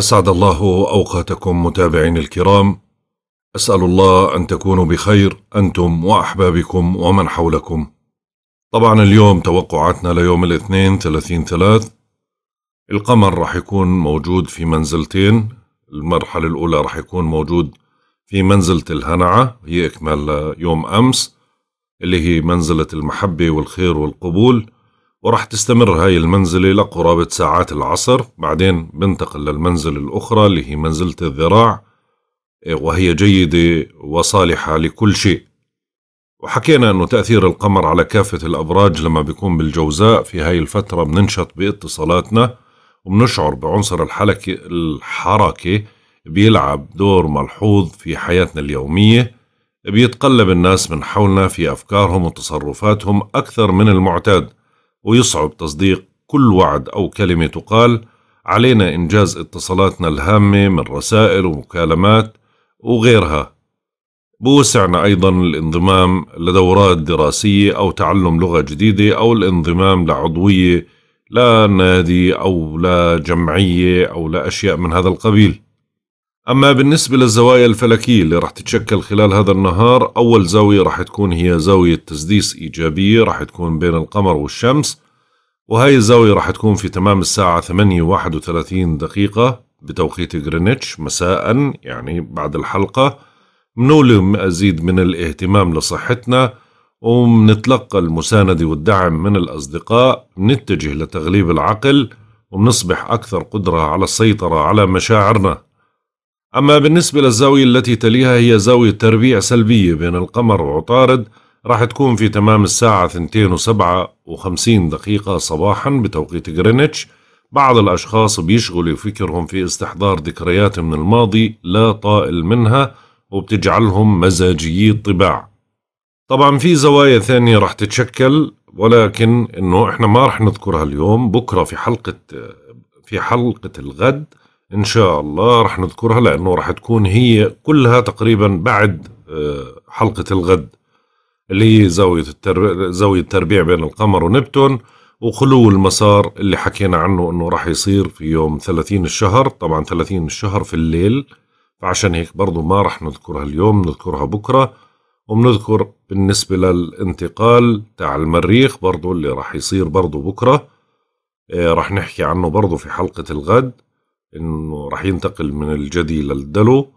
أسعد الله أوقاتكم متابعين الكرام أسأل الله أن تكونوا بخير أنتم وأحبابكم ومن حولكم طبعا اليوم توقعاتنا ليوم الاثنين ثلاثين ثلاث القمر راح يكون موجود في منزلتين المرحلة الأولى راح يكون موجود في منزلة الهنعة هي إكمال يوم أمس اللي هي منزلة المحبة والخير والقبول وراح تستمر هاي المنزلة لقرابة ساعات العصر بعدين بنتقل للمنزلة الأخرى اللي هي منزلة الذراع إيه، وهي جيدة وصالحة لكل شيء وحكينا أنه تأثير القمر على كافة الأبراج لما بيكون بالجوزاء في هاي الفترة بننشط باتصالاتنا وبنشعر بعنصر الحلكة الحركة بيلعب دور ملحوظ في حياتنا اليومية بيتقلب الناس من حولنا في أفكارهم وتصرفاتهم أكثر من المعتاد ويصعب تصديق كل وعد أو كلمة تقال علينا إنجاز اتصالاتنا الهامة من رسائل ومكالمات وغيرها بوسعنا أيضا الانضمام لدورات دراسية أو تعلم لغة جديدة أو الانضمام لعضوية لا نادي أو لا جمعية أو لا أشياء من هذا القبيل أما بالنسبة للزوايا الفلكية اللي رح تتشكل خلال هذا النهار أول زاوية رح تكون هي زاوية تسديس إيجابية رح تكون بين القمر والشمس وهي الزاوية رح تكون في تمام الساعة واحد وثلاثين دقيقة بتوقيت غرينتش مساء يعني بعد الحلقة منولي مزيد من الاهتمام لصحتنا ومنتلقى المساندة والدعم من الأصدقاء نتجه لتغليب العقل ومنصبح أكثر قدرة على السيطرة على مشاعرنا أما بالنسبة للزاوية التي تليها هي زاوية تربيع سلبية بين القمر وعطارد راح تكون في تمام الساعة 2.57 وسبعة وخمسين دقيقة صباحا بتوقيت غرينتش بعض الأشخاص بيشغلوا فكرهم في استحضار ذكريات من الماضي لا طائل منها وبتجعلهم مزاجيي الطباع طبعا في زوايا ثانية راح تتشكل ولكن انه احنا ما راح نذكرها اليوم بكرة في حلقة في حلقة الغد ان شاء الله راح نذكرها لانه راح تكون هي كلها تقريبا بعد آه، حلقه الغد اللي هي زاويه التربيع زاويه التربيع بين القمر ونبتون وخلو المسار اللي حكينا عنه انه راح يصير في يوم 30 الشهر طبعا 30 الشهر في الليل فعشان هيك برضو ما راح نذكرها اليوم نذكرها بكره وبنذكر بالنسبه للانتقال تاع المريخ برضو اللي راح يصير برضو بكره آه، راح نحكي عنه برضو في حلقه الغد انه راح ينتقل من الجدي للدلو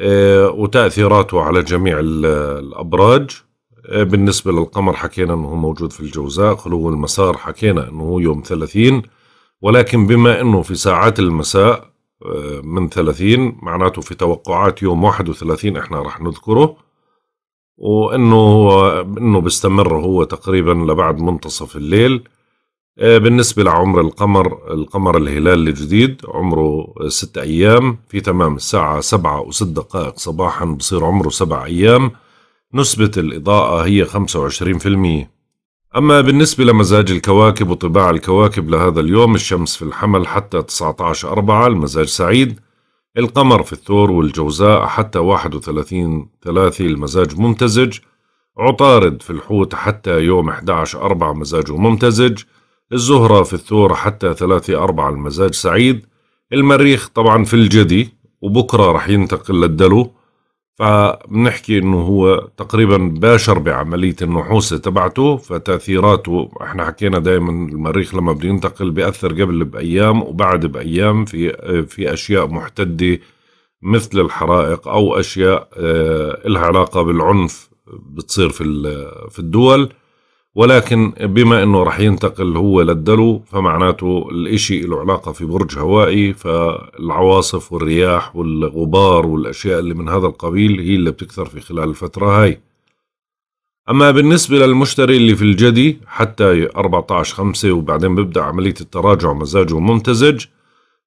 آه، وتاثيراته على جميع الابراج آه، بالنسبه للقمر حكينا انه موجود في الجوزاء خلو المسار حكينا انه هو يوم 30 ولكن بما انه في ساعات المساء آه، من 30 معناته في توقعات يوم 31 احنا راح نذكره وانه انه بيستمر هو تقريبا لبعد منتصف الليل آه، بالنسبة لعمر القمر القمر الهلال الجديد عمره ست أيام في تمام الساعة سبعة وست دقائق صباحا بصير عمره سبع أيام نسبة الإضاءة هي خمسة وعشرين في المية أما بالنسبة لمزاج الكواكب وطباع الكواكب لهذا اليوم الشمس في الحمل حتى 19 أربعة المزاج سعيد القمر في الثور والجوزاء حتى 31 ثلاثة المزاج ممتزج عطارد في الحوت حتى يوم 11 أربعة مزاجه ممتزج الزهرة في الثور حتى ثلاثة أربعة المزاج سعيد المريخ طبعا في الجدي وبكرة رح ينتقل للدلو فبنحكي انه هو تقريبا باشر بعملية النحوسة تبعته فتأثيراته احنا حكينا دائما المريخ لما بده ينتقل بيأثر قبل بأيام وبعد بأيام في في أشياء محتدة مثل الحرائق أو أشياء آه، إلها علاقة بالعنف بتصير في في الدول ولكن بما انه راح ينتقل هو للدلو فمعناته الاشي له علاقه في برج هوائي فالعواصف والرياح والغبار والاشياء اللي من هذا القبيل هي اللي بتكثر في خلال الفتره هاي اما بالنسبه للمشتري اللي في الجدي حتى 14 5 وبعدين بيبدا عمليه التراجع مزاجه ممتزج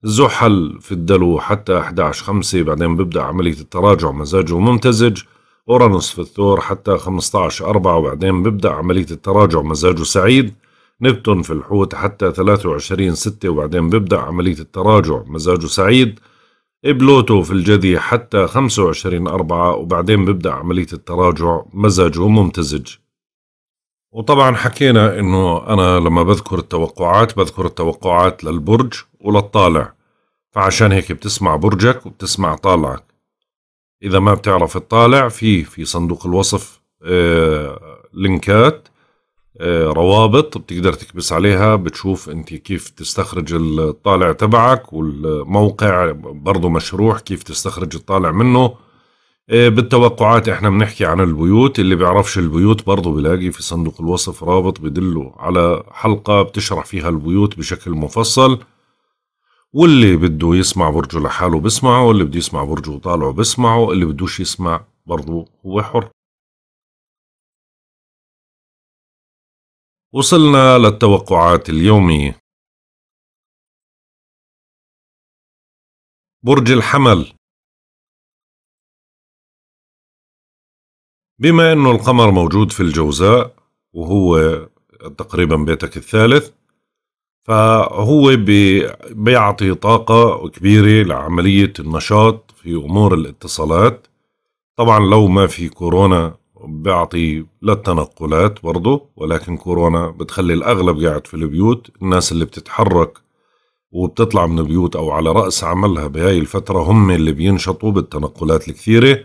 زحل في الدلو حتى 11 5 بعدين بيبدا عمليه التراجع مزاجه ممتزج أورانوس في الثور حتى 15 4 وبعدين بيبدأ عملية التراجع مزاجه سعيد نبتون في الحوت حتى 23 6 وبعدين بيبدأ عملية التراجع مزاجه سعيد بلوتو في الجدي حتى 25 4 وبعدين بيبدأ عملية التراجع مزاجه ممتزج وطبعا حكينا انه انا لما بذكر التوقعات بذكر التوقعات للبرج وللطالع فعشان هيك بتسمع برجك وبتسمع طالعك اذا ما بتعرف تطالع في في صندوق الوصف آه، لينكات آه، روابط بتقدر تكبس عليها بتشوف انت كيف تستخرج الطالع تبعك والموقع برضه مشروح كيف تستخرج الطالع منه آه، بالتوقعات احنا بنحكي عن البيوت اللي بيعرفش البيوت برضه بلاقي في صندوق الوصف رابط بدله على حلقة بتشرح فيها البيوت بشكل مفصل واللي بده يسمع برجه لحاله بسمعه واللي بده يسمع برجه وطالعه بسمعه اللي بدوش يسمع برضه هو حر وصلنا للتوقعات اليومية برج الحمل بما أنه القمر موجود في الجوزاء وهو تقريبا بيتك الثالث فهو بيعطي طاقة كبيرة لعملية النشاط في أمور الاتصالات طبعا لو ما في كورونا بيعطي للتنقلات برضه ولكن كورونا بتخلي الأغلب قاعد في البيوت الناس اللي بتتحرك وبتطلع من البيوت أو على رأس عملها بهاي الفترة هم اللي بينشطوا بالتنقلات الكثيرة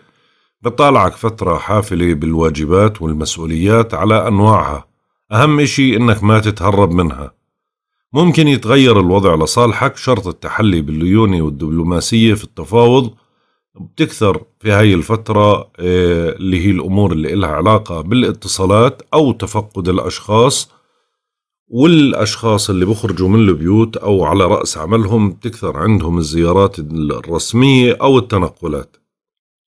بتطالعك فترة حافلة بالواجبات والمسؤوليات على أنواعها أهم إشي إنك ما تتهرب منها ممكن يتغير الوضع لصالحك شرط التحلي بالليونة والدبلوماسية في التفاوض بتكثر في هاي الفترة آه، اللي هي الأمور اللي إلها علاقة بالاتصالات أو تفقد الأشخاص والأشخاص اللي بخرجوا من البيوت أو على رأس عملهم بتكثر عندهم الزيارات الرسمية أو التنقلات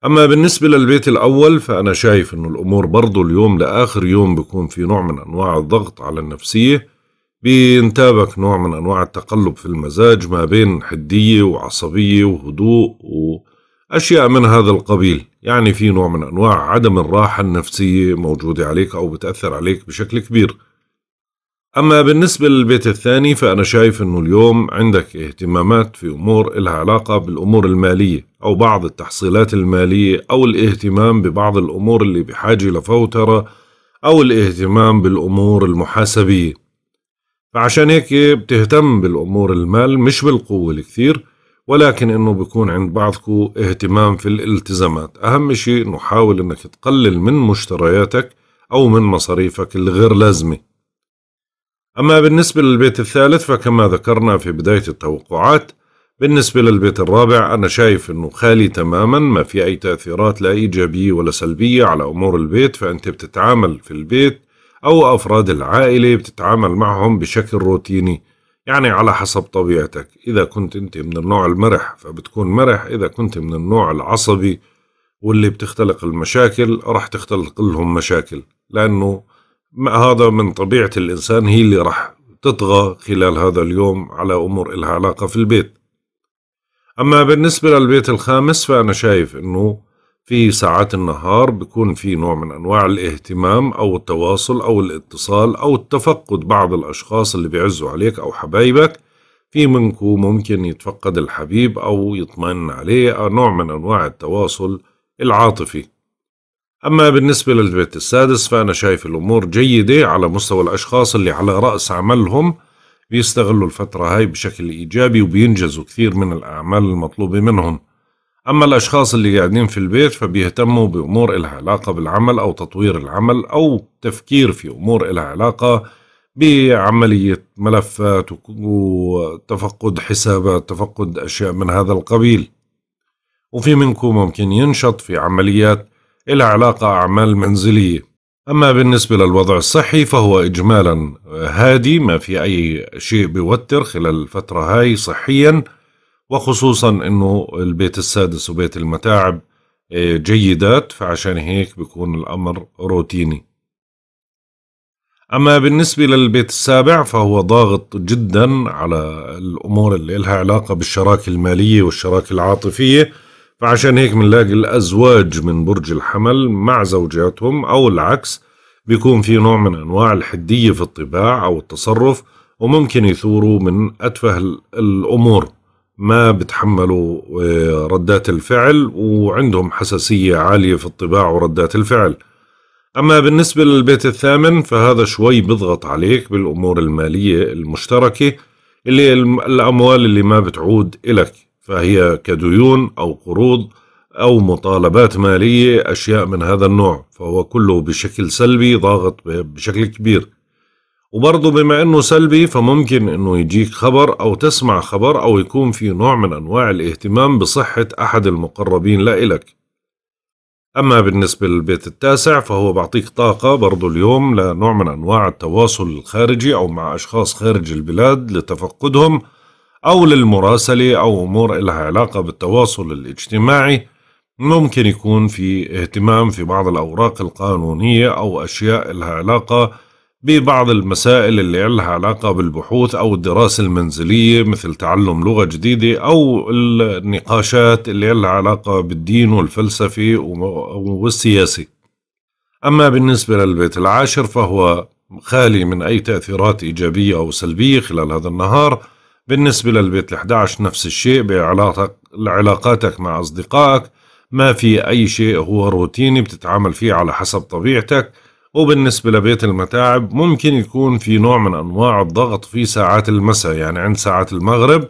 أما بالنسبة للبيت الأول فأنا شايف أنه الأمور برضو اليوم لآخر يوم بكون في نوع من أنواع الضغط على النفسية بينتابك نوع من أنواع التقلب في المزاج ما بين حدية وعصبية وهدوء وأشياء من هذا القبيل يعني في نوع من أنواع عدم الراحة النفسية موجودة عليك أو بتأثر عليك بشكل كبير أما بالنسبة للبيت الثاني فأنا شايف أنه اليوم عندك اهتمامات في أمور إلها علاقة بالأمور المالية أو بعض التحصيلات المالية أو الاهتمام ببعض الأمور اللي بحاجة لفوترة أو الاهتمام بالأمور المحاسبية فعشان هيك بتهتم بالأمور المال مش بالقوة الكثير ولكن انه بيكون عند بعضكم اهتمام في الالتزامات اهم شيء انه حاول انك تقلل من مشترياتك او من مصاريفك الغير لازمه اما بالنسبه للبيت الثالث فكما ذكرنا في بدايه التوقعات بالنسبه للبيت الرابع انا شايف انه خالي تماما ما في اي تاثيرات لا ايجابيه ولا سلبيه على امور البيت فانت بتتعامل في البيت أو أفراد العائلة بتتعامل معهم بشكل روتيني يعني على حسب طبيعتك إذا كنت أنت من النوع المرح فبتكون مرح إذا كنت من النوع العصبي واللي بتختلق المشاكل راح تختلق لهم مشاكل لأنه هذا من طبيعة الإنسان هي اللي راح تطغى خلال هذا اليوم على أمور إلها علاقة في البيت أما بالنسبة للبيت الخامس فأنا شايف أنه في ساعات النهار بيكون في نوع من أنواع الاهتمام أو التواصل أو الاتصال أو التفقد بعض الأشخاص اللي بيعزوا عليك أو حبايبك في منكو ممكن يتفقد الحبيب أو يطمن عليه أو آه، نوع من أنواع التواصل العاطفي أما بالنسبة للبيت السادس فأنا شايف الأمور جيدة على مستوى الأشخاص اللي على رأس عملهم بيستغلوا الفترة هاي بشكل إيجابي وبينجزوا كثير من الأعمال المطلوبة منهم أما الأشخاص اللي قاعدين في البيت فبيهتموا بأمور إلها علاقة بالعمل أو تطوير العمل أو تفكير في أمور إلها علاقة بعملية ملفات وتفقد حسابات تفقد أشياء من هذا القبيل وفي منكم ممكن ينشط في عمليات إلها علاقة أعمال منزلية أما بالنسبة للوضع الصحي فهو إجمالا هادي ما في أي شيء بيوتر خلال الفترة هاي صحياً وخصوصا انه البيت السادس وبيت المتاعب آه، جيدات فعشان هيك بيكون الامر روتيني اما بالنسبه للبيت السابع فهو ضاغط جدا على الامور اللي لها علاقه بالشراكه الماليه والشراكه العاطفيه فعشان هيك بنلاقي الازواج من برج الحمل مع زوجاتهم او العكس بيكون في نوع من انواع الحديه في الطباع او التصرف وممكن يثوروا من اتفه الامور ما بتحملوا آه، ردات الفعل وعندهم حساسية عالية في الطباع وردات الفعل أما بالنسبة للبيت الثامن فهذا شوي بضغط عليك بالأمور المالية المشتركة اللي الأموال اللي ما بتعود إلك فهي كديون أو قروض أو مطالبات مالية أشياء من هذا النوع فهو كله بشكل سلبي ضاغط بشكل كبير وبرضه بما انه سلبي فممكن انه يجيك خبر او تسمع خبر او يكون في نوع من انواع الاهتمام بصحة احد المقربين لإلك اما بالنسبة للبيت التاسع فهو بعطيك طاقة برضه اليوم لنوع من انواع التواصل الخارجي او مع اشخاص خارج البلاد لتفقدهم او للمراسلة او امور لها علاقة بالتواصل الاجتماعي ممكن يكون في اهتمام في بعض الاوراق القانونية او اشياء لها علاقة ببعض المسائل اللي لها علاقة بالبحوث أو الدراسة المنزلية مثل تعلم لغة جديدة أو النقاشات اللي لها علاقة بالدين والفلسفة والسياسة أما بالنسبة للبيت العاشر فهو خالي من أي تأثيرات إيجابية أو سلبية خلال هذا النهار بالنسبة للبيت 11 نفس الشيء بعلاقاتك مع أصدقائك ما في أي شيء هو روتيني بتتعامل فيه على حسب طبيعتك وبالنسبة لبيت المتاعب ممكن يكون في نوع من أنواع الضغط في ساعات المساء يعني عند ساعات المغرب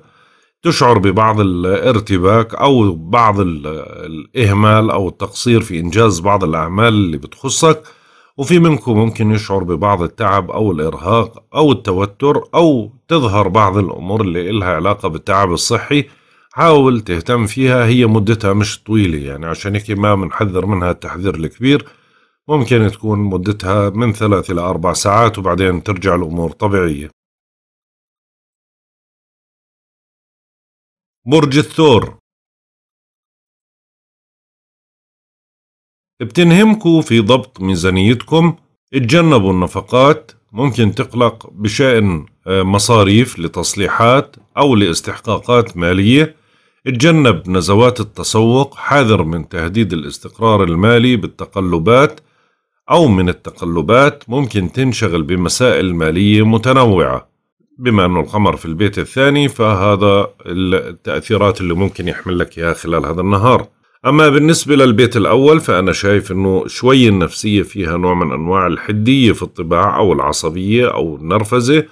تشعر ببعض الارتباك أو بعض الإهمال أو التقصير في إنجاز بعض الأعمال اللي بتخصك وفي منكم ممكن يشعر ببعض التعب أو الإرهاق أو التوتر أو تظهر بعض الأمور اللي إلها علاقة بالتعب الصحي حاول تهتم فيها هي مدتها مش طويلة يعني عشان هيك ما بنحذر منها التحذير الكبير ممكن تكون مدتها من ثلاث إلى أربع ساعات وبعدين ترجع الأمور طبيعية برج الثور بتنهمكوا في ضبط ميزانيتكم اتجنبوا النفقات ممكن تقلق بشأن آه، مصاريف لتصليحات أو لاستحقاقات مالية اتجنب نزوات التسوق حذر من تهديد الاستقرار المالي بالتقلبات أو من التقلبات ممكن تنشغل بمسائل مالية متنوعة بما أنه القمر في البيت الثاني فهذا التأثيرات اللي ممكن يحمل لك إياها خلال هذا النهار أما بالنسبة للبيت الأول فأنا شايف أنه شوي النفسية فيها نوع من أنواع الحدية في الطباع أو العصبية أو النرفزة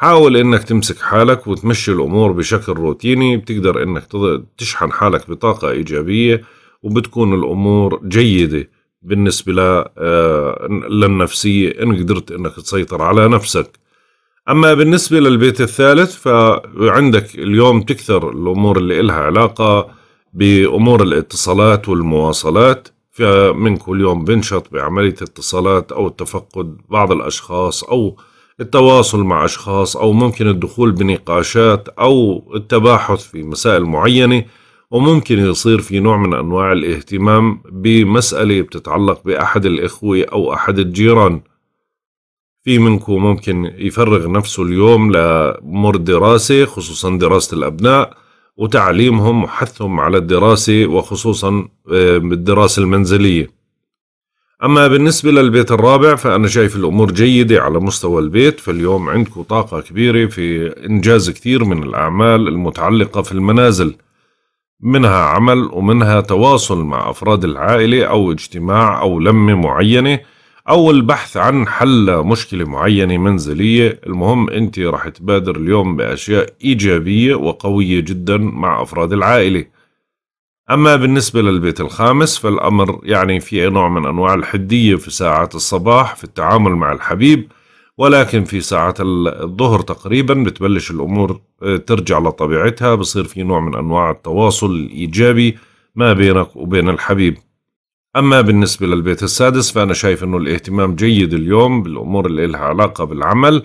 حاول انك تمسك حالك وتمشي الامور بشكل روتيني بتقدر انك تشحن حالك بطاقة ايجابية وبتكون الامور جيدة بالنسبة آه، للنفسية إن قدرت إنك تسيطر على نفسك أما بالنسبة للبيت الثالث فعندك اليوم تكثر الأمور اللي إلها علاقة بأمور الاتصالات والمواصلات فمن كل يوم بنشط بعملية اتصالات أو تفقد بعض الأشخاص أو التواصل مع أشخاص أو ممكن الدخول بنقاشات أو التباحث في مسائل معينة وممكن يصير في نوع من أنواع الاهتمام بمسألة بتتعلق بأحد الإخوة أو أحد الجيران في منكم ممكن يفرغ نفسه اليوم لأمور دراسة خصوصا دراسة الأبناء وتعليمهم وحثهم على الدراسة وخصوصا آه، بالدراسة المنزلية أما بالنسبة للبيت الرابع فأنا شايف الأمور جيدة على مستوى البيت فاليوم عندكم طاقة كبيرة في إنجاز كثير من الأعمال المتعلقة في المنازل منها عمل ومنها تواصل مع أفراد العائلة أو اجتماع أو لمة معينة أو البحث عن حل مشكلة معينة منزلية المهم أنت رح تبادر اليوم بأشياء إيجابية وقوية جدا مع أفراد العائلة أما بالنسبة للبيت الخامس فالأمر يعني في نوع من أنواع الحدية في ساعات الصباح في التعامل مع الحبيب ولكن في ساعة الظهر تقريبا بتبلش الأمور آه، ترجع لطبيعتها بصير في نوع من أنواع التواصل الإيجابي ما بينك وبين الحبيب أما بالنسبة للبيت السادس فأنا شايف أنه الاهتمام جيد اليوم بالأمور اللي لها علاقة بالعمل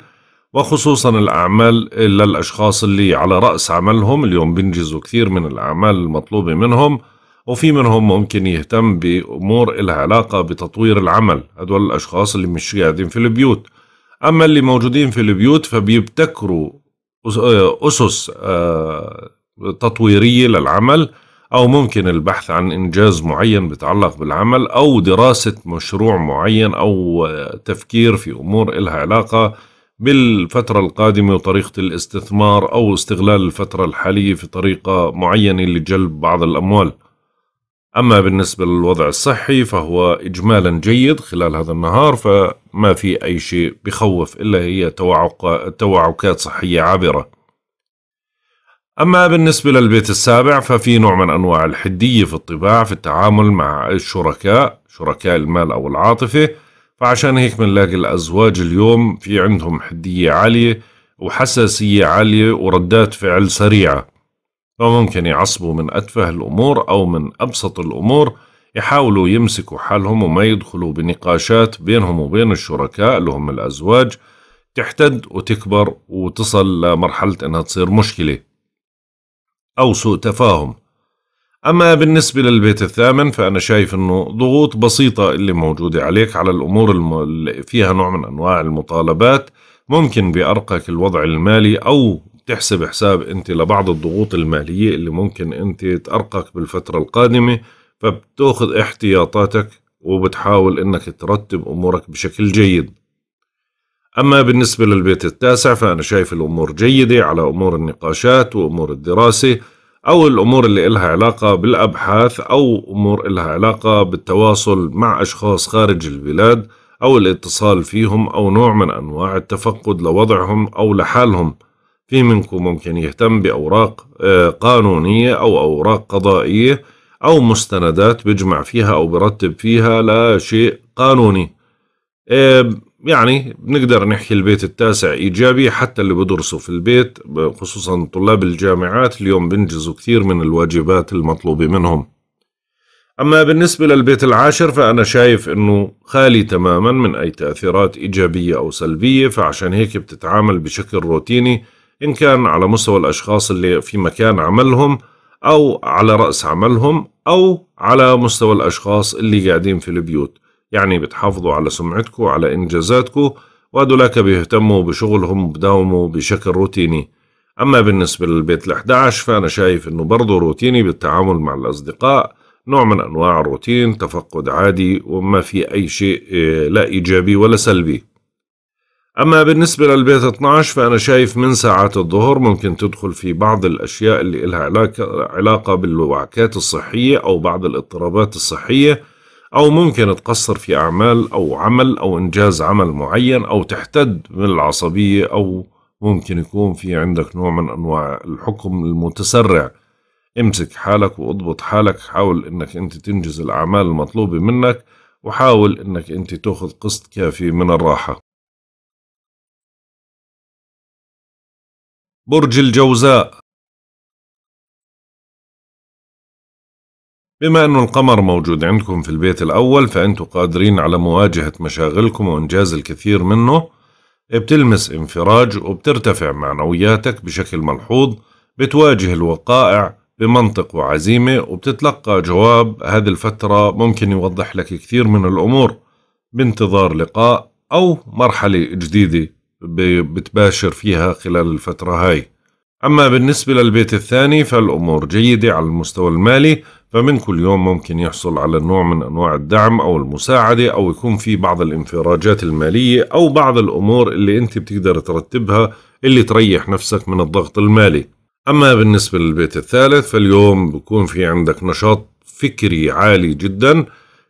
وخصوصا الأعمال للأشخاص اللي على رأس عملهم اليوم بينجزوا كثير من الأعمال المطلوبة منهم وفي منهم ممكن يهتم بأمور لها علاقة بتطوير العمل هدول الأشخاص اللي مش قاعدين في البيوت أما اللي موجودين في البيوت فبيبتكروا آه، أسس آه، تطويرية للعمل أو ممكن البحث عن إنجاز معين بتعلق بالعمل أو دراسة مشروع معين أو تفكير في أمور إلها علاقة بالفترة القادمة وطريقة الاستثمار أو استغلال الفترة الحالية في طريقة معينة لجلب بعض الأموال أما بالنسبة للوضع الصحي فهو إجمالا جيد خلال هذا النهار فما في أي شيء بخوف إلا هي توعكات صحية عابرة أما بالنسبة للبيت السابع ففي نوع من أنواع الحدية في الطباع في التعامل مع الشركاء شركاء المال أو العاطفة فعشان هيك بنلاقي الأزواج اليوم في عندهم حدية عالية وحساسية عالية وردات فعل سريعة فممكن يعصبوا من أتفه الأمور أو من أبسط الأمور يحاولوا يمسكوا حالهم وما يدخلوا بنقاشات بينهم وبين الشركاء اللي هم الأزواج تحتد وتكبر وتصل لمرحلة أنها تصير مشكلة أو سوء تفاهم أما بالنسبة للبيت الثامن فأنا شايف أنه ضغوط بسيطة اللي موجودة عليك على الأمور اللي فيها نوع من أنواع المطالبات ممكن بأرقك الوضع المالي أو بتحسب حساب انت لبعض الضغوط الماليه اللي ممكن انت تارقك بالفتره القادمه فبتاخذ احتياطاتك وبتحاول انك ترتب امورك بشكل جيد أما بالنسبة للبيت التاسع فأنا شايف الأمور جيدة على أمور النقاشات وأمور الدراسة أو الأمور اللي إلها علاقة بالأبحاث أو أمور إلها علاقة بالتواصل مع أشخاص خارج البلاد أو الاتصال فيهم أو نوع من أنواع التفقد لوضعهم أو لحالهم في منكم ممكن يهتم بأوراق آه، قانونية أو أوراق قضائية أو مستندات بجمع فيها أو برتب فيها لشيء قانوني آه، يعني بنقدر نحكي البيت التاسع إيجابي حتى اللي بدرسوا في البيت خصوصا طلاب الجامعات اليوم بنجزوا كثير من الواجبات المطلوبة منهم أما بالنسبة للبيت العاشر فأنا شايف أنه خالي تماما من أي تأثيرات إيجابية أو سلبية فعشان هيك بتتعامل بشكل روتيني إن كان على مستوى الأشخاص اللي في مكان عملهم أو على رأس عملهم أو على مستوى الأشخاص اللي قاعدين في البيوت يعني بتحافظوا على سمعتكم على إنجازاتكم وهدولاك بيهتموا بشغلهم وبداوموا بشكل روتيني أما بالنسبة للبيت ال11 فأنا شايف أنه برضه روتيني بالتعامل مع الأصدقاء نوع من أنواع الروتين تفقد عادي وما في أي شيء آه، لا إيجابي ولا سلبي أما بالنسبة للبيت 12 فأنا شايف من ساعات الظهر ممكن تدخل في بعض الأشياء اللي إلها علاقة, بالوعكات الصحية أو بعض الاضطرابات الصحية أو ممكن تقصر في أعمال أو عمل أو إنجاز عمل معين أو تحتد من العصبية أو ممكن يكون في عندك نوع من أنواع الحكم المتسرع امسك حالك واضبط حالك حاول انك انت تنجز الاعمال المطلوبه منك وحاول انك انت تاخذ قسط كافي من الراحه برج الجوزاء بما أن القمر موجود عندكم في البيت الأول فأنتوا قادرين على مواجهة مشاغلكم وإنجاز الكثير منه بتلمس انفراج وبترتفع معنوياتك بشكل ملحوظ بتواجه الوقائع بمنطق وعزيمة وبتتلقى جواب هذه الفترة ممكن يوضح لك كثير من الأمور بانتظار لقاء أو مرحلة جديدة بتباشر فيها خلال الفترة هاي أما بالنسبة للبيت الثاني فالأمور جيدة على المستوى المالي فمن كل يوم ممكن يحصل على نوع من أنواع الدعم أو المساعدة أو يكون في بعض الانفراجات المالية أو بعض الأمور اللي أنت بتقدر ترتبها اللي تريح نفسك من الضغط المالي أما بالنسبة للبيت الثالث فاليوم بكون في عندك نشاط فكري عالي جدا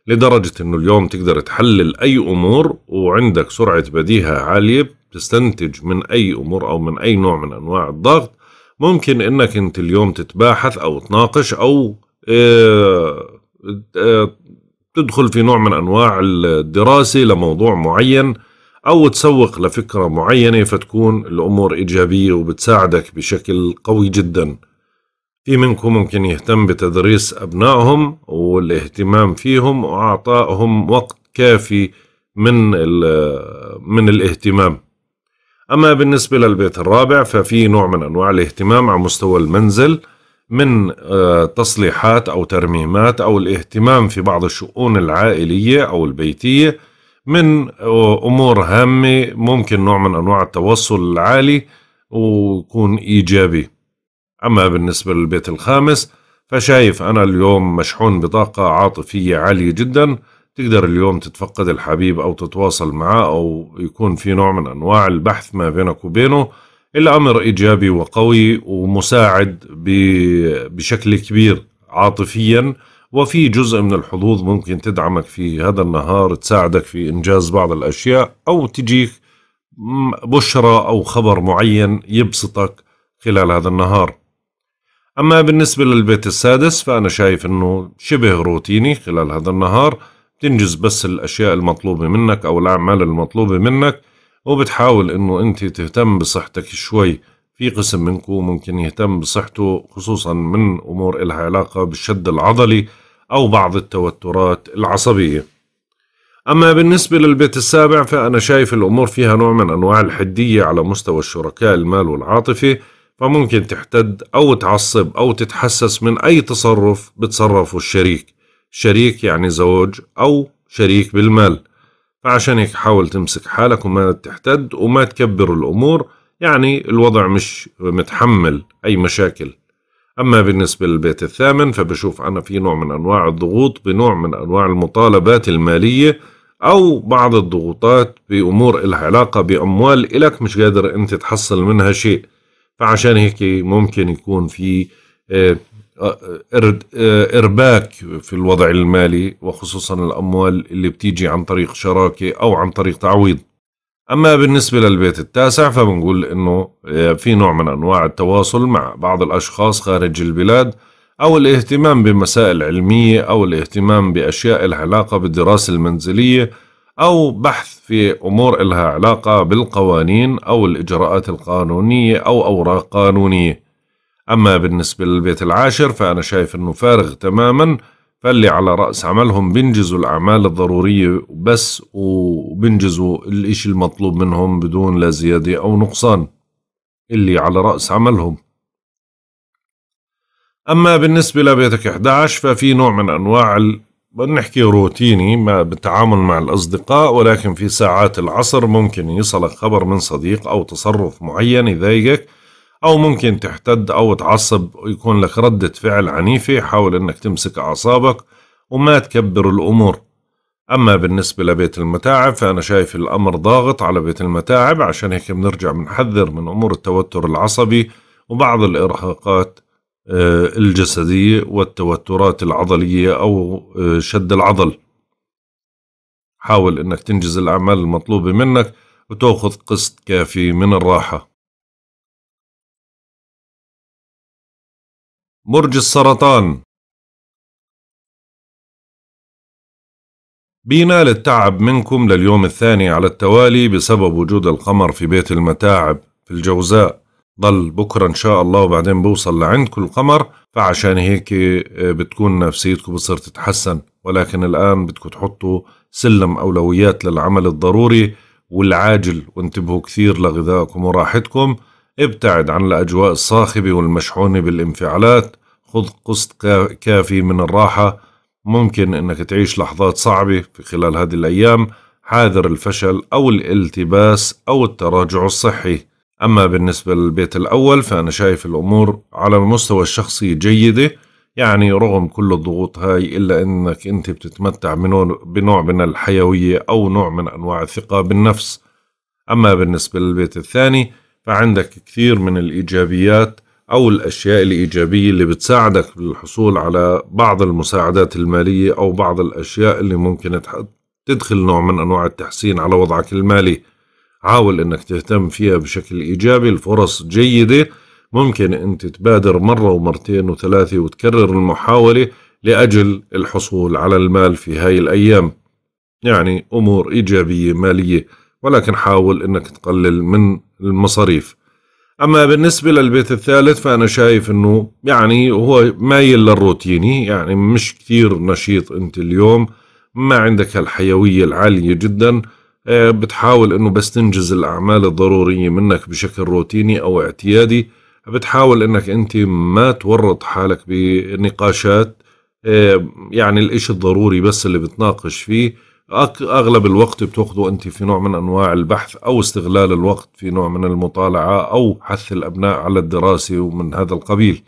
لدرجة أنه اليوم تقدر تحلل أي أمور وعندك سرعة بديهة عالية تستنتج من أي أمور أو من أي نوع من أنواع الضغط ممكن أنك أنت اليوم تتباحث أو تناقش أو آه، آه، تدخل في نوع من أنواع الدراسة لموضوع معين أو تسوق لفكرة معينة فتكون الأمور إيجابية وبتساعدك بشكل قوي جدا في منكم ممكن يهتم بتدريس أبنائهم والاهتمام فيهم وأعطائهم وقت كافي من آه، من الاهتمام أما بالنسبة للبيت الرابع ففي نوع من أنواع الاهتمام على مستوى المنزل من آه، تصليحات أو ترميمات أو الاهتمام في بعض الشؤون العائلية أو البيتية من آه، أمور هامة ممكن نوع من أنواع التوصل العالي ويكون إيجابي أما بالنسبة للبيت الخامس فشايف أنا اليوم مشحون بطاقة عاطفية عالية جداً تقدر اليوم تتفقد الحبيب أو تتواصل معه أو يكون في نوع من أنواع البحث ما بينك وبينه إلا أمر إيجابي وقوي ومساعد بشكل كبير عاطفيا وفي جزء من الحظوظ ممكن تدعمك في هذا النهار تساعدك في إنجاز بعض الأشياء أو تجيك بشرة أو خبر معين يبسطك خلال هذا النهار أما بالنسبة للبيت السادس فأنا شايف أنه شبه روتيني خلال هذا النهار بتنجز بس الأشياء المطلوبة منك أو الأعمال المطلوبة منك وبتحاول إنه أنت تهتم بصحتك شوي في قسم منكم ممكن يهتم بصحته خصوصا من أمور إلها علاقة بالشد العضلي أو بعض التوترات العصبية أما بالنسبة للبيت السابع فأنا شايف الأمور فيها نوع من أنواع الحدية على مستوى الشركاء المال والعاطفة فممكن تحتد أو تعصب أو تتحسس من أي تصرف بتصرفه الشريك شريك يعني زوج أو شريك بالمال فعشان هيك حاول تمسك حالك وما تحتد وما تكبر الأمور يعني الوضع مش متحمل أي مشاكل أما بالنسبة للبيت الثامن فبشوف أنا في نوع من أنواع الضغوط بنوع من أنواع المطالبات المالية أو بعض الضغوطات بأمور إلها علاقة بأموال إلك مش قادر أنت تحصل منها شيء فعشان هيك ممكن يكون في آه، آه، ارباك في الوضع المالي وخصوصا الاموال اللي بتيجي عن طريق شراكه او عن طريق تعويض اما بالنسبه للبيت التاسع فبنقول انه آه، في نوع من انواع التواصل مع بعض الاشخاص خارج البلاد او الاهتمام بمسائل علميه او الاهتمام باشياء لها علاقه بالدراسه المنزليه او بحث في امور لها علاقه بالقوانين او الاجراءات القانونيه او اوراق قانونيه أما بالنسبة للبيت العاشر فأنا شايف أنه فارغ تماما فاللي على رأس عملهم بينجزوا الأعمال الضرورية بس وبينجزوا الإشي المطلوب منهم بدون لا زيادة أو نقصان اللي على رأس عملهم أما بالنسبة لبيتك 11 ففي نوع من أنواع ال... بنحكي روتيني ما بالتعامل مع الأصدقاء ولكن في ساعات العصر ممكن يصلك خبر من صديق أو تصرف معين يضايقك أو ممكن تحتد أو تعصب ويكون لك ردة فعل عنيفة حاول أنك تمسك أعصابك وما تكبر الأمور أما بالنسبة لبيت المتاعب فأنا شايف الأمر ضاغط على بيت المتاعب عشان هيك بنرجع بنحذر من أمور التوتر العصبي وبعض الإرهاقات آه، الجسدية والتوترات العضلية أو آه، شد العضل حاول أنك تنجز الأعمال المطلوبة منك وتأخذ قسط كافي من الراحة برج السرطان بينال التعب منكم لليوم الثاني على التوالي بسبب وجود القمر في بيت المتاعب في الجوزاء ضل بكرة إن شاء الله وبعدين بوصل لعندكم القمر فعشان هيك آه، بتكون نفسيتكم بتصير تتحسن ولكن الآن بدكم تحطوا سلم أولويات للعمل الضروري والعاجل وانتبهوا كثير لغذائكم وراحتكم ابتعد عن الأجواء الصاخبة والمشحونة بالانفعالات خذ قسط كافي من الراحة ممكن أنك تعيش لحظات صعبة في خلال هذه الأيام حاذر الفشل أو الالتباس أو التراجع الصحي أما بالنسبة للبيت الأول فأنا شايف الأمور على المستوى الشخصي جيدة يعني رغم كل الضغوط هاي إلا أنك أنت بتتمتع بنوع من الحيوية أو نوع من أنواع الثقة بالنفس أما بالنسبة للبيت الثاني فعندك كثير من الإيجابيات أو الأشياء الإيجابية اللي بتساعدك بالحصول على بعض المساعدات المالية أو بعض الأشياء اللي ممكن تدخل نوع من أنواع التحسين على وضعك المالي حاول أنك تهتم فيها بشكل إيجابي الفرص جيدة ممكن أنت تبادر مرة ومرتين وثلاثة وتكرر المحاولة لأجل الحصول على المال في هاي الأيام يعني أمور إيجابية مالية ولكن حاول أنك تقلل من المصاريف أما بالنسبة للبيت الثالث فأنا شايف أنه يعني هو مايل للروتيني يعني مش كثير نشيط أنت اليوم ما عندك هالحيوية العالية جداً آه، بتحاول انه بس تنجز الاعمال الضروريه منك بشكل روتيني او اعتيادي بتحاول انك انت ما تورط حالك بنقاشات آه، يعني الاشي الضروري بس اللي بتناقش فيه اغلب الوقت بتاخذه انت في نوع من انواع البحث او استغلال الوقت في نوع من المطالعه او حث الابناء على الدراسه ومن هذا القبيل.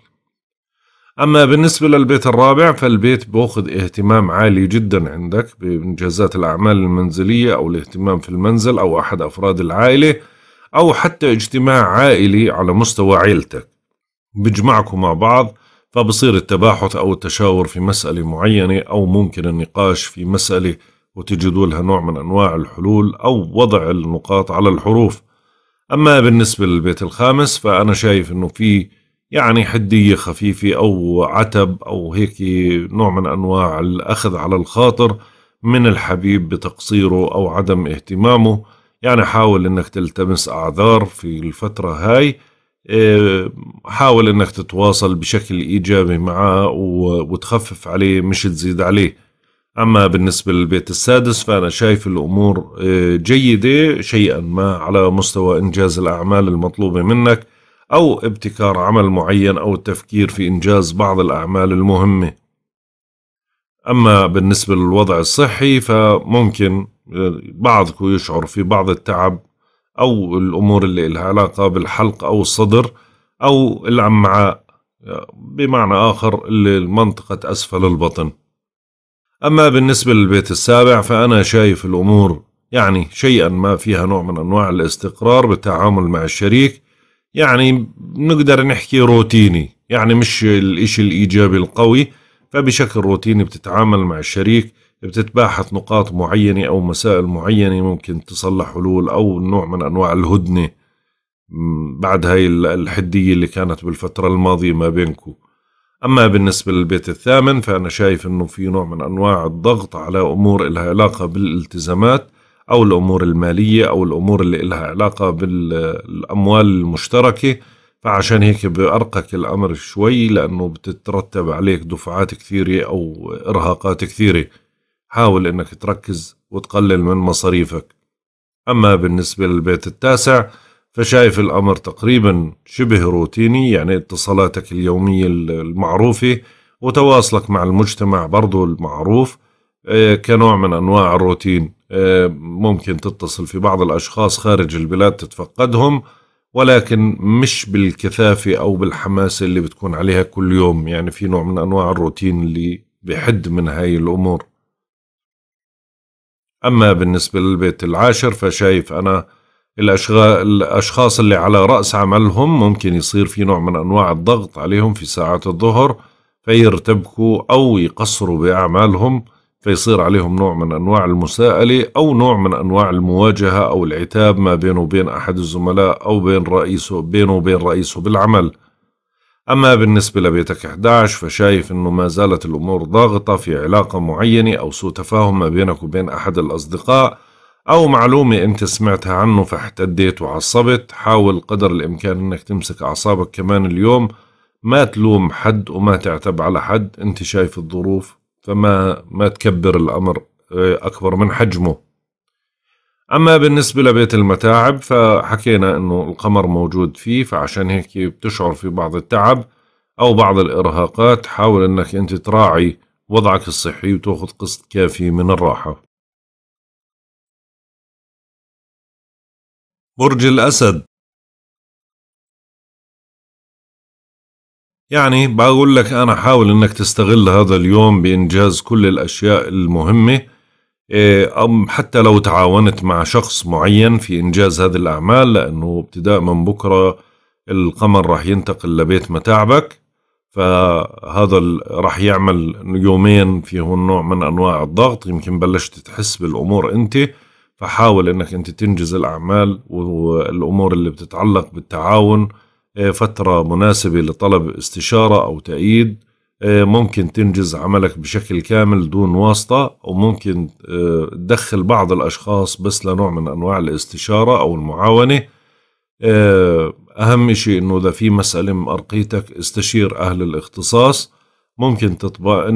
اما بالنسبه للبيت الرابع فالبيت بياخذ اهتمام عالي جدا عندك بانجازات الاعمال المنزليه او الاهتمام في المنزل او احد افراد العائله او حتى اجتماع عائلي على مستوى عيلتك. بجمعكم مع بعض فبصير التباحث او التشاور في مساله معينه او ممكن النقاش في مساله وتجدوا لها نوع من أنواع الحلول أو وضع النقاط على الحروف أما بالنسبة للبيت الخامس فأنا شايف أنه في يعني حدية خفيفة أو عتب أو هيك نوع من أنواع الأخذ على الخاطر من الحبيب بتقصيره أو عدم اهتمامه يعني حاول أنك تلتمس أعذار في الفترة هاي إيه، حاول أنك تتواصل بشكل إيجابي معه وتخفف عليه مش تزيد عليه أما بالنسبة للبيت السادس فأنا شايف الأمور آه، جيدة شيئا ما على مستوى إنجاز الأعمال المطلوبة منك أو ابتكار عمل معين أو التفكير في إنجاز بعض الأعمال المهمة أما بالنسبة للوضع الصحي فممكن آه، بعضك يشعر في بعض التعب أو الأمور اللي لها علاقة بالحلق أو الصدر أو الأمعاء آه، بمعنى آخر اللي منطقة أسفل البطن أما بالنسبة للبيت السابع فأنا شايف الأمور يعني شيئا ما فيها نوع من أنواع الاستقرار بالتعامل مع الشريك يعني نقدر نحكي روتيني يعني مش الإشي الإيجابي القوي فبشكل روتيني بتتعامل مع الشريك بتتباحث نقاط معينة أو مسائل معينة ممكن تصلح حلول أو نوع من أنواع الهدنة بعد هاي الحدية اللي كانت بالفترة الماضية ما بينكم أما بالنسبة للبيت الثامن فأنا شايف أنه في نوع من أنواع الضغط على أمور إلها علاقة بالالتزامات أو الأمور المالية أو الأمور اللي إلها علاقة بالأموال المشتركة فعشان هيك بأرقك الأمر شوي لأنه بتترتب عليك دفعات كثيرة أو إرهاقات كثيرة حاول أنك تركز وتقلل من مصاريفك أما بالنسبة للبيت التاسع فشايف الأمر تقريبا شبه روتيني يعني اتصالاتك اليومية المعروفة وتواصلك مع المجتمع برضو المعروف آه، كنوع من أنواع الروتين آه، ممكن تتصل في بعض الأشخاص خارج البلاد تتفقدهم ولكن مش بالكثافة أو بالحماسة اللي بتكون عليها كل يوم يعني في نوع من أنواع الروتين اللي بحد من هاي الأمور أما بالنسبة للبيت العاشر فشايف أنا الأشخاص اللي على رأس عملهم ممكن يصير في نوع من أنواع الضغط عليهم في ساعات الظهر فيرتبكوا أو يقصروا بأعمالهم فيصير عليهم نوع من أنواع المساءلة أو نوع من أنواع المواجهة أو العتاب ما بينه وبين أحد الزملاء أو بين رئيسه بينه وبين رئيسه بالعمل أما بالنسبة لبيتك 11 فشايف أنه ما زالت الأمور ضاغطة في علاقة معينة أو سوء تفاهم ما بينك وبين أحد الأصدقاء أو معلومة أنت سمعتها عنه فاحتديت وعصبت حاول قدر الإمكان أنك تمسك أعصابك كمان اليوم ما تلوم حد وما تعتب على حد أنت شايف الظروف فما ما تكبر الأمر آه، أكبر من حجمه أما بالنسبة لبيت المتاعب فحكينا أنه القمر موجود فيه فعشان هيك بتشعر في بعض التعب أو بعض الإرهاقات حاول أنك أنت تراعي وضعك الصحي وتأخذ قسط كافي من الراحة برج الأسد يعني بقول لك أنا حاول إنك تستغل هذا اليوم بإنجاز كل الأشياء المهمة إيه، أم حتى لو تعاونت مع شخص معين في إنجاز هذه الأعمال لأنه ابتداء من بكرة القمر راح ينتقل لبيت متاعبك فهذا راح يعمل يومين فيه نوع من أنواع الضغط يمكن بلشت تحس بالأمور أنت فحاول انك انت تنجز الاعمال والامور اللي بتتعلق بالتعاون آه، فتره مناسبه لطلب استشاره او تأييد آه، ممكن تنجز عملك بشكل كامل دون واسطة وممكن آه، تدخل بعض الأشخاص بس لنوع من أنواع الاستشارة أو المعاونة أهم شيء أنه إذا في مسألة مأرقيتك استشير أهل الاختصاص ممكن تطمئن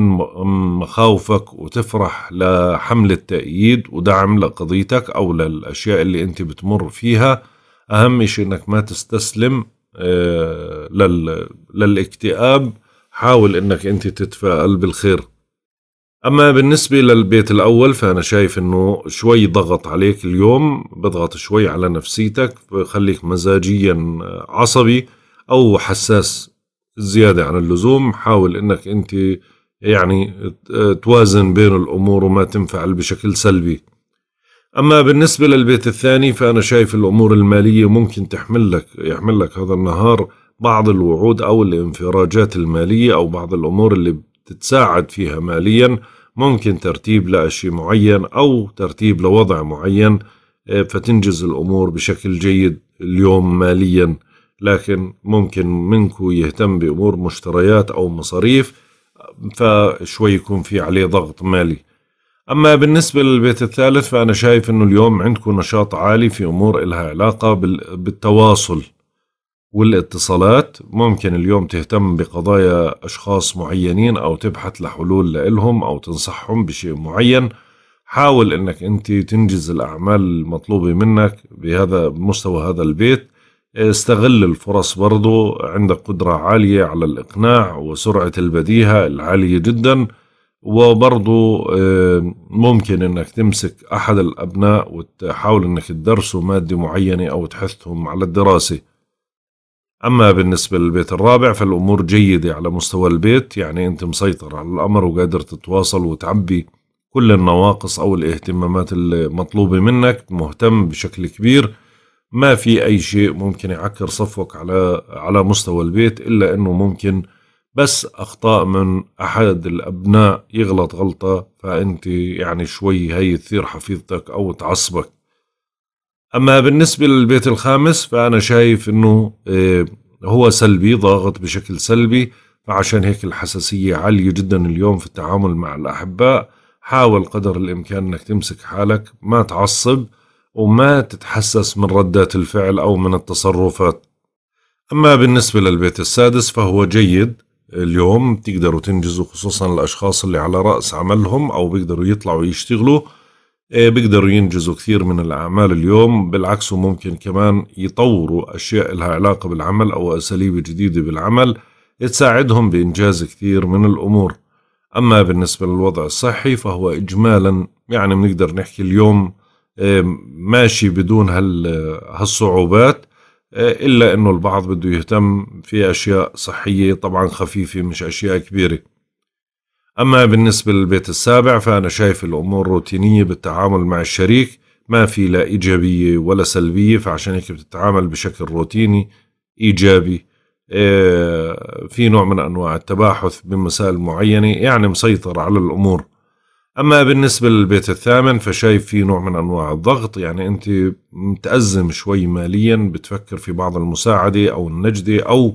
مخاوفك وتفرح لحملة تأييد ودعم لقضيتك أو للأشياء اللي أنت بتمر فيها أهم شيء أنك ما تستسلم آه، للاكتئاب حاول أنك أنت تتفائل بالخير أما بالنسبة للبيت الأول فأنا شايف أنه شوي ضغط عليك اليوم بضغط شوي على نفسيتك بخليك مزاجيا عصبي أو حساس زيادة عن اللزوم حاول أنك أنت يعني توازن بين الأمور وما تنفعل بشكل سلبي أما بالنسبة للبيت الثاني فأنا شايف الأمور المالية ممكن تحمل لك يحمل لك هذا النهار بعض الوعود أو الانفراجات المالية أو بعض الأمور اللي بتتساعد فيها ماليا ممكن ترتيب لأشي معين أو ترتيب لوضع معين اه، فتنجز الأمور بشكل جيد اليوم مالياً لكن ممكن منكو يهتم بأمور مشتريات أو مصاريف فشوي يكون في عليه ضغط مالي أما بالنسبة للبيت الثالث فأنا شايف أنه اليوم عندكم نشاط عالي في أمور إلها علاقة بالتواصل والاتصالات ممكن اليوم تهتم بقضايا أشخاص معينين أو تبحث لحلول لإلهم أو تنصحهم بشيء معين حاول أنك أنت تنجز الأعمال المطلوبة منك بهذا مستوى هذا البيت استغل الفرص برضو عندك قدرة عالية على الإقناع وسرعة البديهة العالية جدا وبرضو آه، ممكن أنك تمسك أحد الأبناء وتحاول أنك تدرسه مادة معينة أو تحثهم على الدراسة أما بالنسبة للبيت الرابع فالأمور جيدة على مستوى البيت يعني أنت مسيطر على الأمر وقادر تتواصل وتعبي كل النواقص أو الاهتمامات المطلوبة منك مهتم بشكل كبير ما في أي شيء ممكن يعكر صفوك على على مستوى البيت إلا أنه ممكن بس أخطاء من أحد الأبناء يغلط غلطة فأنت يعني شوي هي تثير حفيظتك أو تعصبك أما بالنسبة للبيت الخامس فأنا شايف أنه آه، هو سلبي ضاغط بشكل سلبي فعشان هيك الحساسية عالية جدا اليوم في التعامل مع الأحباء حاول قدر الإمكان أنك تمسك حالك ما تعصب وما تتحسس من ردات الفعل أو من التصرفات أما بالنسبة للبيت السادس فهو جيد اليوم تقدروا تنجزوا خصوصا الأشخاص اللي على رأس عملهم أو بيقدروا يطلعوا يشتغلوا إيه، بيقدروا ينجزوا كثير من الأعمال اليوم بالعكس وممكن كمان يطوروا أشياء لها علاقة بالعمل أو أساليب جديدة بالعمل تساعدهم بإنجاز كثير من الأمور أما بالنسبة للوضع الصحي فهو إجمالا يعني بنقدر نحكي اليوم ماشي بدون هال هالصعوبات آه، الا انه البعض بده يهتم في اشياء صحيه طبعا خفيفه مش اشياء كبيره اما بالنسبه للبيت السابع فانا شايف الامور روتينيه بالتعامل مع الشريك ما في لا ايجابيه ولا سلبيه فعشان هيك بتتعامل بشكل روتيني ايجابي آه، في نوع من انواع التباحث بمسائل معينه يعني مسيطر على الامور اما بالنسبه للبيت الثامن فشايف في نوع من انواع الضغط يعني انت متازم شوي ماليا بتفكر في بعض المساعده او النجده او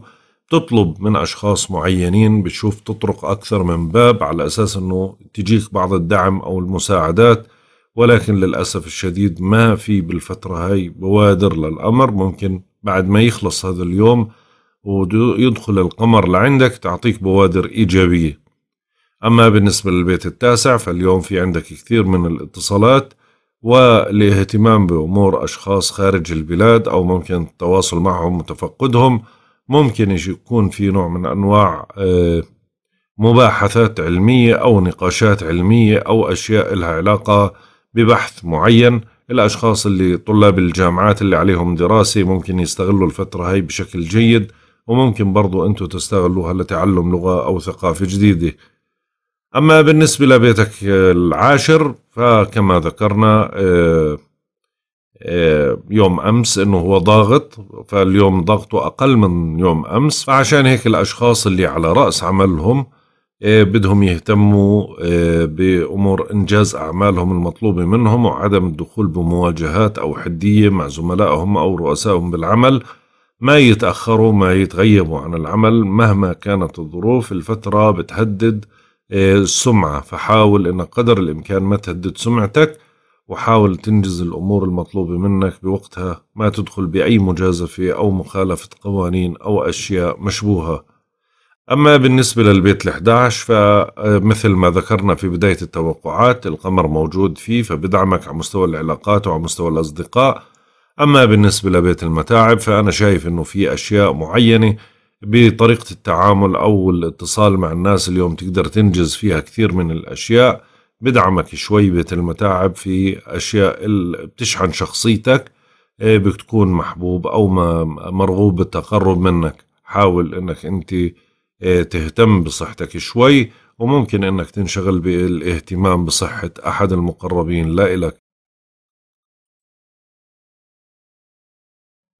تطلب من اشخاص معينين بتشوف تطرق اكثر من باب على اساس انه تجيك بعض الدعم او المساعدات ولكن للاسف الشديد ما في بالفتره هاي بوادر للامر ممكن بعد ما يخلص هذا اليوم ويدخل القمر لعندك تعطيك بوادر ايجابيه أما بالنسبة للبيت التاسع فاليوم في عندك كثير من الاتصالات والاهتمام بأمور أشخاص خارج البلاد أو ممكن التواصل معهم وتفقدهم ممكن يكون في نوع من أنواع آه، مباحثات علمية أو نقاشات علمية أو أشياء لها علاقة ببحث معين الأشخاص اللي طلاب الجامعات اللي عليهم دراسة ممكن يستغلوا الفترة هاي بشكل جيد وممكن برضو أنتوا تستغلوها لتعلم لغة أو ثقافة جديدة أما بالنسبة لبيتك العاشر فكما ذكرنا آه، آه، يوم أمس أنه هو ضاغط فاليوم ضغطه أقل من يوم أمس فعشان هيك الأشخاص اللي على رأس عملهم آه، بدهم يهتموا بأمور إنجاز أعمالهم المطلوبة منهم وعدم الدخول بمواجهات أو حدية مع زملائهم أو رؤسائهم بالعمل ما يتأخروا ما يتغيبوا عن العمل مهما كانت الظروف الفترة بتهدد السمعة آه، فحاول انك قدر الامكان ما تهدد سمعتك وحاول تنجز الامور المطلوبة منك بوقتها ما تدخل باي مجازفة او مخالفة قوانين او اشياء مشبوهة أما بالنسبة للبيت ال11 فمثل ما ذكرنا في بداية التوقعات القمر موجود فيه فبدعمك على مستوى العلاقات وعلى مستوى الأصدقاء أما بالنسبة لبيت المتاعب فأنا شايف أنه في أشياء معينة بطريقة التعامل أو الاتصال مع الناس اليوم تقدر تنجز فيها كثير من الأشياء بدعمك شوي المتاعب في أشياء بتشحن شخصيتك آه، بتكون محبوب أو مرغوب بالتقرب منك حاول أنك أنت آه، تهتم بصحتك شوي وممكن أنك تنشغل بالاهتمام بصحة أحد المقربين لا إلك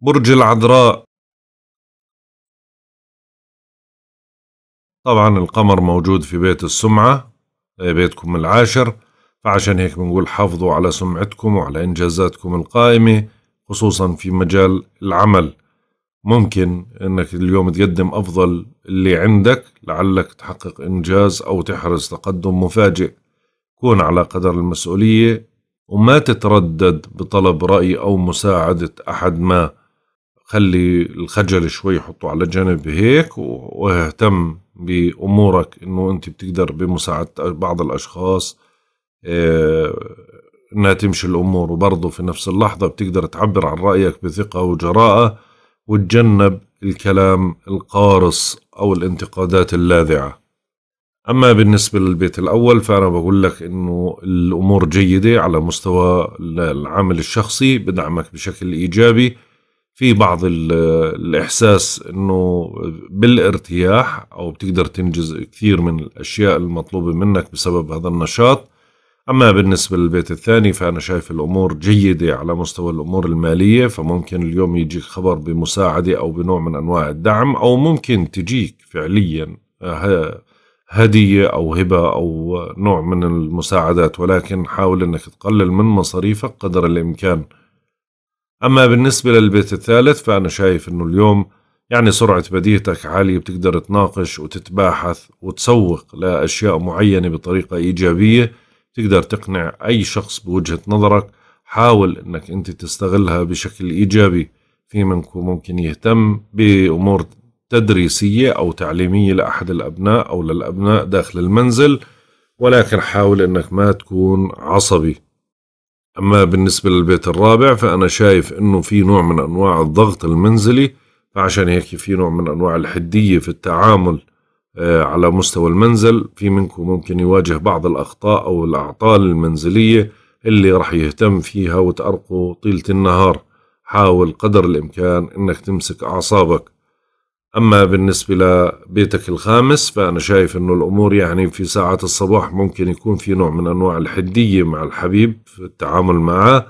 برج العذراء طبعا القمر موجود في بيت السمعة بيتكم العاشر فعشان هيك بنقول حافظوا على سمعتكم وعلى إنجازاتكم القائمة خصوصا في مجال العمل ممكن انك اليوم تقدم افضل اللي عندك لعلك تحقق انجاز او تحرز تقدم مفاجئ كون على قدر المسؤوليه وما تتردد بطلب راي او مساعده احد ما خلي الخجل شوي حطه على جنب هيك واهتم بأمورك إنه أنت بتقدر بمساعدة بعض الأشخاص آه، إنها تمشي الأمور وبرضه في نفس اللحظة بتقدر تعبر عن رأيك بثقة وجراءة وتجنب الكلام القارص أو الانتقادات اللاذعة أما بالنسبة للبيت الأول فأنا بقول لك إنه الأمور جيدة على مستوى العمل الشخصي بدعمك بشكل إيجابي في بعض الإحساس أنه بالارتياح أو بتقدر تنجز كثير من الأشياء المطلوبة منك بسبب هذا النشاط أما بالنسبة للبيت الثاني فأنا شايف الأمور جيدة على مستوى الأمور المالية فممكن اليوم يجيك خبر بمساعدة أو بنوع من أنواع الدعم أو ممكن تجيك فعليا آه، هدية أو هبة أو نوع من المساعدات ولكن حاول أنك تقلل من مصاريفك قدر الإمكان أما بالنسبة للبيت الثالث فأنا شايف إنه اليوم يعني سرعة بديهتك عالية بتقدر تناقش وتتباحث وتسوق لأشياء معينة بطريقة إيجابية تقدر تقنع أي شخص بوجهة نظرك حاول إنك أنت تستغلها بشكل إيجابي في منكم ممكن يهتم بأمور تدريسية أو تعليمية لأحد الأبناء أو للأبناء داخل المنزل ولكن حاول إنك ما تكون عصبي أما بالنسبة للبيت الرابع فأنا شايف أنه في نوع من أنواع الضغط المنزلي فعشان هيك في نوع من أنواع الحدية في التعامل آه، على مستوى المنزل في منكم ممكن يواجه بعض الأخطاء أو الأعطال المنزلية اللي رح يهتم فيها وتأرقه طيلة النهار حاول قدر الإمكان أنك تمسك أعصابك أما بالنسبة لبيتك الخامس فأنا شايف أنه الأمور يعني في ساعات الصباح ممكن يكون في نوع من أنواع الحدية مع الحبيب في التعامل معه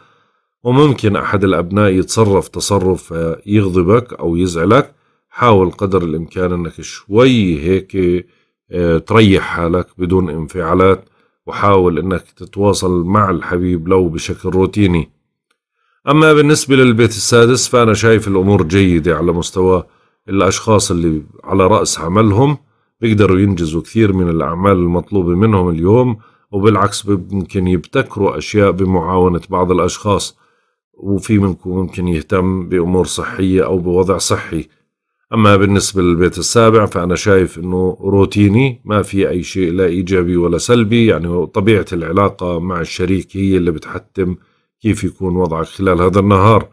وممكن أحد الأبناء يتصرف تصرف يغضبك أو يزعلك حاول قدر الإمكان أنك شوي هيك آه، تريح حالك بدون انفعالات وحاول أنك تتواصل مع الحبيب لو بشكل روتيني أما بالنسبة للبيت السادس فأنا شايف الأمور جيدة على مستوى الأشخاص اللي على رأس عملهم بيقدروا ينجزوا كثير من الأعمال المطلوبة منهم اليوم وبالعكس ممكن يبتكروا أشياء بمعاونة بعض الأشخاص وفي منكم ممكن يهتم بأمور صحية أو بوضع صحي أما بالنسبة للبيت السابع فأنا شايف أنه روتيني ما في أي شيء لا إيجابي ولا سلبي يعني طبيعة العلاقة مع الشريك هي اللي بتحتم كيف يكون وضعك خلال هذا النهار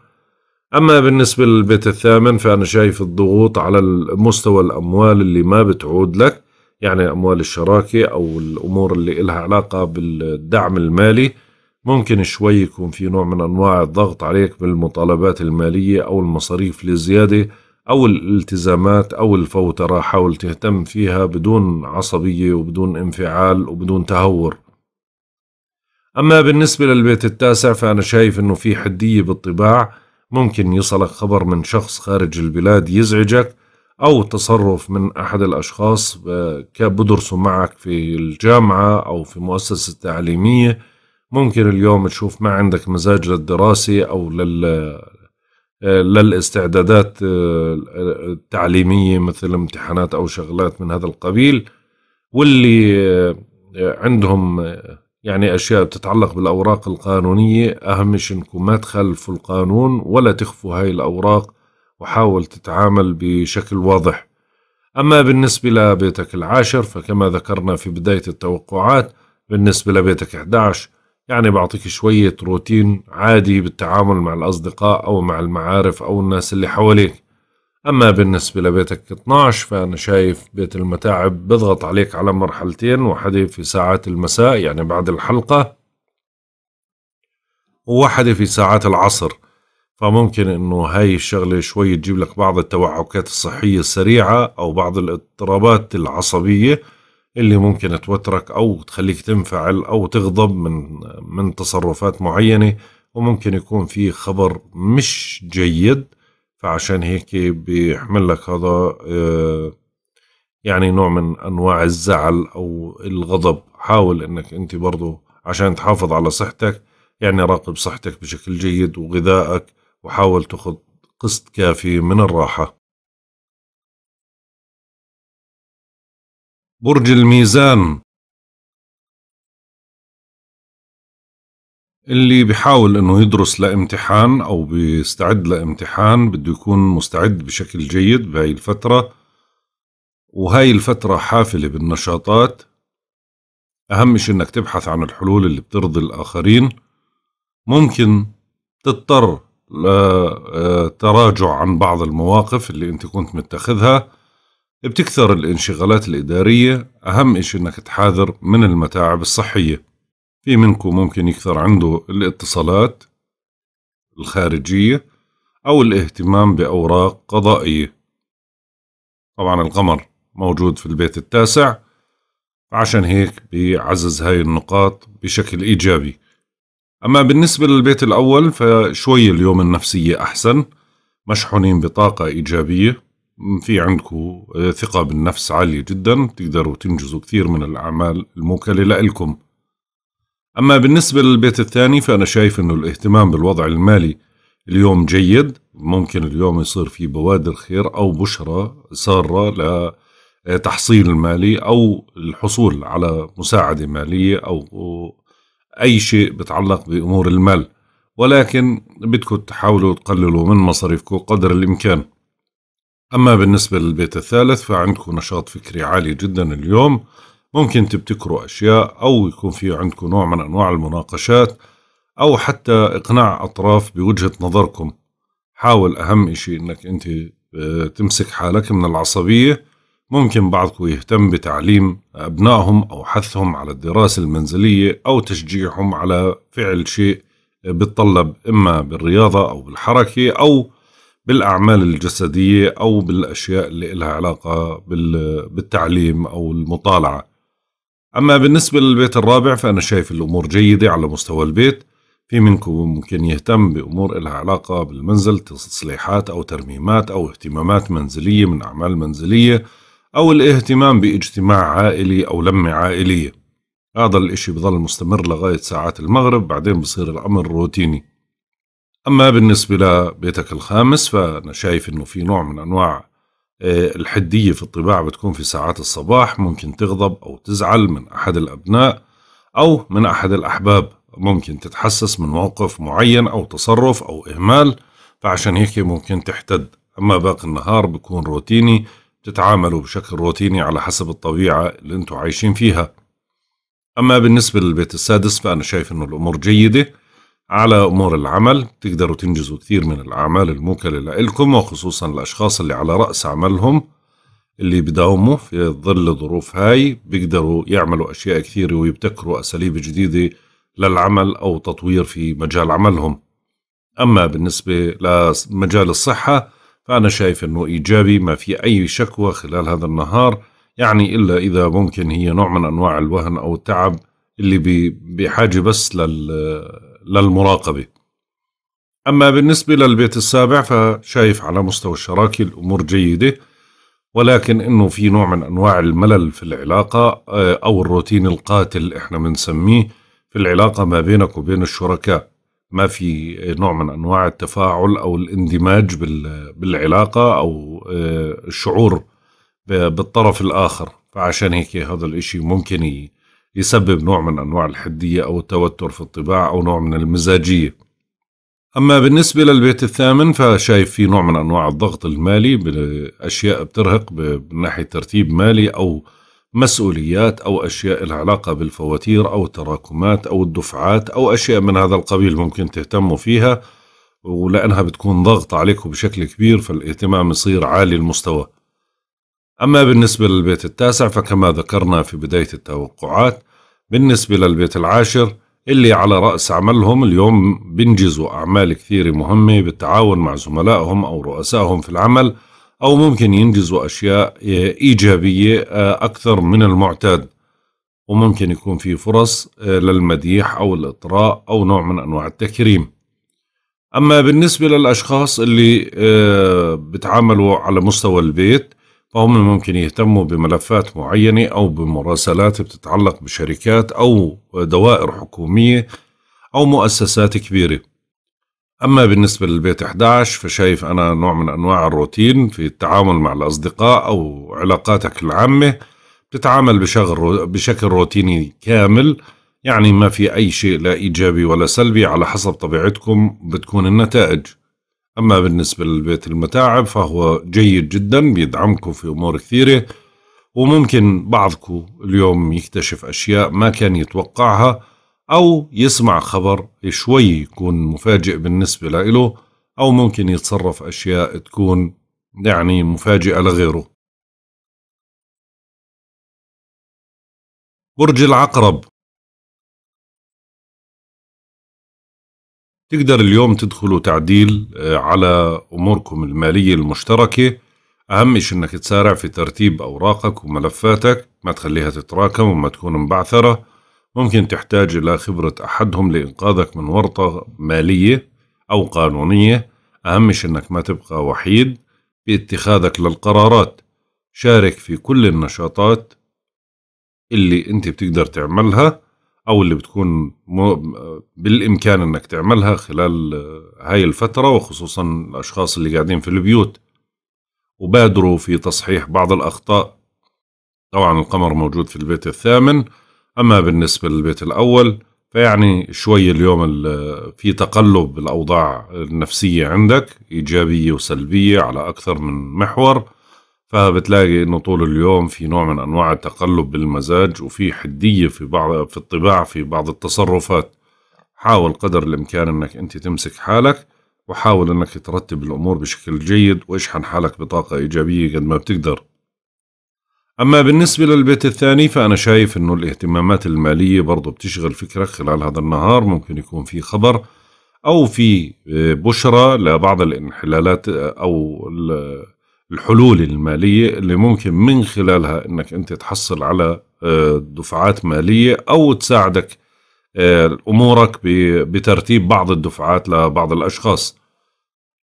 أما بالنسبة للبيت الثامن فأنا شايف الضغوط على مستوى الأموال اللي ما بتعود لك يعني أموال الشراكة أو الأمور اللي إلها علاقة بالدعم المالي ممكن شوي يكون في نوع من أنواع الضغط عليك بالمطالبات المالية أو المصاريف الزيادة أو الالتزامات أو الفوترة حاول تهتم فيها بدون عصبية وبدون انفعال وبدون تهور أما بالنسبة للبيت التاسع فأنا شايف أنه في حدية بالطباع ممكن يصلك خبر من شخص خارج البلاد يزعجك أو تصرف من أحد الأشخاص آه، بدرسوا معك في الجامعة أو في مؤسسة تعليمية ممكن اليوم تشوف ما عندك مزاج للدراسة أو لل آه، للاستعدادات آه، التعليمية مثل امتحانات أو شغلات من هذا القبيل واللي عندهم يعني أشياء بتتعلق بالأوراق القانونية أهم شيء إنكم ما تخالفوا القانون ولا تخفوا هاي الأوراق وحاول تتعامل بشكل واضح أما بالنسبة لبيتك العاشر فكما ذكرنا في بداية التوقعات بالنسبة لبيتك 11 يعني بعطيك شوية روتين عادي بالتعامل مع الأصدقاء أو مع المعارف أو الناس اللي حواليك أما بالنسبة لبيتك 12 فأنا شايف بيت المتاعب بضغط عليك على مرحلتين وحدة في ساعات المساء يعني بعد الحلقة وواحدة في ساعات العصر فممكن انه هاي الشغله شوي تجيب لك بعض التوعكات الصحيه السريعه او بعض الاضطرابات العصبيه اللي ممكن توترك او تخليك تنفعل او تغضب من من تصرفات معينه وممكن يكون في خبر مش جيد فعشان هيك بيحمل لك هذا آه، يعني نوع من أنواع الزعل أو الغضب حاول أنك أنت برضو عشان تحافظ على صحتك يعني راقب صحتك بشكل جيد وغذائك وحاول تأخذ قسط كافي من الراحة برج الميزان اللي بحاول انه يدرس لامتحان او بيستعد لامتحان بده يكون مستعد بشكل جيد بهاي الفتره وهاي الفتره حافله بالنشاطات اهم شيء انك تبحث عن الحلول اللي بترضي الاخرين ممكن تضطر لتراجع آه، عن بعض المواقف اللي انت كنت متخذها بتكثر الانشغالات الاداريه اهم شيء انك تحاذر من المتاعب الصحيه في منكم ممكن يكثر عنده الاتصالات الخارجية أو الاهتمام بأوراق قضائية طبعا القمر موجود في البيت التاسع عشان هيك بيعزز هاي النقاط بشكل إيجابي أما بالنسبة للبيت الأول فشوي اليوم النفسية أحسن مشحونين بطاقة إيجابية في عندكم ثقة بالنفس عالية جدا تقدروا تنجزوا كثير من الأعمال الموكلة لإلكم أما بالنسبة للبيت الثاني فأنا شايف أنه الاهتمام بالوضع المالي اليوم جيد ممكن اليوم يصير في بوادر خير أو بشرة سارة لتحصيل مالي أو الحصول على مساعدة مالية أو أي شيء بتعلق بأمور المال ولكن بدكم تحاولوا تقللوا من مصاريفكم قدر الإمكان أما بالنسبة للبيت الثالث فعندكم نشاط فكري عالي جدا اليوم ممكن تبتكروا أشياء أو يكون في عندكم نوع من أنواع المناقشات أو حتى إقناع أطراف بوجهة نظركم حاول أهم إشي أنك أنت آه، تمسك حالك من العصبية ممكن بعضكم يهتم بتعليم أبنائهم أو حثهم على الدراسة المنزلية أو تشجيعهم على فعل شيء بتطلب إما بالرياضة أو بالحركة أو بالأعمال الجسدية أو بالأشياء اللي لها علاقة بالتعليم أو المطالعة أما بالنسبة للبيت الرابع فأنا شايف الأمور جيدة على مستوى البيت في منكم ممكن يهتم بأمور لها علاقة بالمنزل تصليحات أو ترميمات أو اهتمامات منزلية من أعمال منزلية أو الاهتمام باجتماع عائلي أو لمة عائلية هذا الإشي بظل مستمر لغاية ساعات المغرب بعدين بصير الأمر روتيني أما بالنسبة لبيتك الخامس فأنا شايف إنه في نوع من أنواع آه، الحدية في الطباع بتكون في ساعات الصباح ممكن تغضب أو تزعل من أحد الأبناء أو من أحد الأحباب ممكن تتحسس من موقف معين أو تصرف أو إهمال فعشان هيك ممكن تحتد أما باقي النهار بيكون روتيني بتتعاملوا بشكل روتيني على حسب الطبيعة اللي انتوا عايشين فيها أما بالنسبة للبيت السادس فأنا شايف أنه الأمور جيدة على أمور العمل تقدروا تنجزوا كثير من الأعمال الموكلة لإلكم وخصوصا الأشخاص اللي على رأس عملهم اللي بداوموا في ظل الظروف هاي بيقدروا يعملوا أشياء كثيرة ويبتكروا أساليب جديدة للعمل أو تطوير في مجال عملهم أما بالنسبة لمجال الصحة فأنا شايف أنه إيجابي ما في أي شكوى خلال هذا النهار يعني إلا إذا ممكن هي نوع من أنواع الوهن أو التعب اللي بحاجة بس لل للمراقبة أما بالنسبة للبيت السابع فشايف على مستوى الشراكة الأمور جيدة ولكن انه في نوع من انواع الملل في العلاقه آه، او الروتين القاتل احنا بنسميه في العلاقه ما بينك وبين الشركاء ما في نوع من انواع التفاعل او الاندماج بالعلاقه او آه، الشعور بالطرف الاخر فعشان هيك هذا الاشي ممكن يسبب نوع من أنواع الحدية أو التوتر في الطباع أو نوع من المزاجية أما بالنسبة للبيت الثامن فشايف في نوع من أنواع الضغط المالي بأشياء بترهق من ناحية ترتيب مالي أو مسؤوليات أو أشياء لها علاقة بالفواتير أو التراكمات أو الدفعات أو أشياء من هذا القبيل ممكن تهتموا فيها ولأنها بتكون ضغط عليكم بشكل كبير فالاهتمام يصير عالي المستوى أما بالنسبة للبيت التاسع فكما ذكرنا في بداية التوقعات بالنسبة للبيت العاشر اللي على رأس عملهم اليوم بينجزوا أعمال كثيرة مهمة بالتعاون مع زملائهم أو رؤسائهم في العمل أو ممكن ينجزوا أشياء إيجابية آه، أكثر من المعتاد وممكن يكون في فرص آه، للمديح أو الإطراء أو نوع من أنواع التكريم أما بالنسبة للأشخاص اللي آه، بتعاملوا على مستوى البيت فهم ممكن يهتموا بملفات معينة أو بمراسلات بتتعلق بشركات أو دوائر حكومية أو مؤسسات كبيرة أما بالنسبة للبيت 11 فشايف أنا نوع من أنواع الروتين في التعامل مع الأصدقاء أو علاقاتك العامة بتتعامل بشكل روتيني كامل يعني ما في أي شيء لا إيجابي ولا سلبي على حسب طبيعتكم بتكون النتائج أما بالنسبة للبيت المتاعب فهو جيد جدا بيدعمكم في أمور كثيرة وممكن بعضكم اليوم يكتشف أشياء ما كان يتوقعها أو يسمع خبر شوي يكون مفاجئ بالنسبة له أو ممكن يتصرف أشياء تكون يعني مفاجئة لغيره برج العقرب تقدر اليوم تدخلوا تعديل آه، على اموركم الماليه المشتركه اهم شيء انك تسارع في ترتيب اوراقك وملفاتك ما تخليها تتراكم وما تكون مبعثره ممكن تحتاج الى خبره احدهم لانقاذك من ورطه ماليه او قانونيه اهم شيء انك ما تبقى وحيد باتخاذك للقرارات شارك في كل النشاطات اللي انت بتقدر تعملها او اللي بتكون آه، بالامكان انك تعملها خلال آه، هاي الفتره وخصوصا الاشخاص اللي قاعدين في البيوت وبادروا في تصحيح بعض الاخطاء طبعا القمر موجود في البيت الثامن اما بالنسبه للبيت الاول فيعني شوي اليوم آه، في تقلب بالاوضاع النفسيه عندك ايجابيه وسلبيه على اكثر من محور فبتلاقي انه طول اليوم في نوع من انواع التقلب بالمزاج وفي حديه في بعض في الطباع في بعض التصرفات حاول قدر الامكان انك انت تمسك حالك وحاول انك ترتب الامور بشكل جيد واشحن حالك بطاقه ايجابيه قد ما بتقدر اما بالنسبه للبيت الثاني فانا شايف انه الاهتمامات الماليه برضه بتشغل فكرك خلال هذا النهار ممكن يكون في خبر او في آه، بشرى لبعض الانحلالات آه، او ال الحلول المالية اللي ممكن من خلالها انك انت تحصل على آه، دفعات مالية او تساعدك آه، امورك بترتيب بعض الدفعات لبعض الاشخاص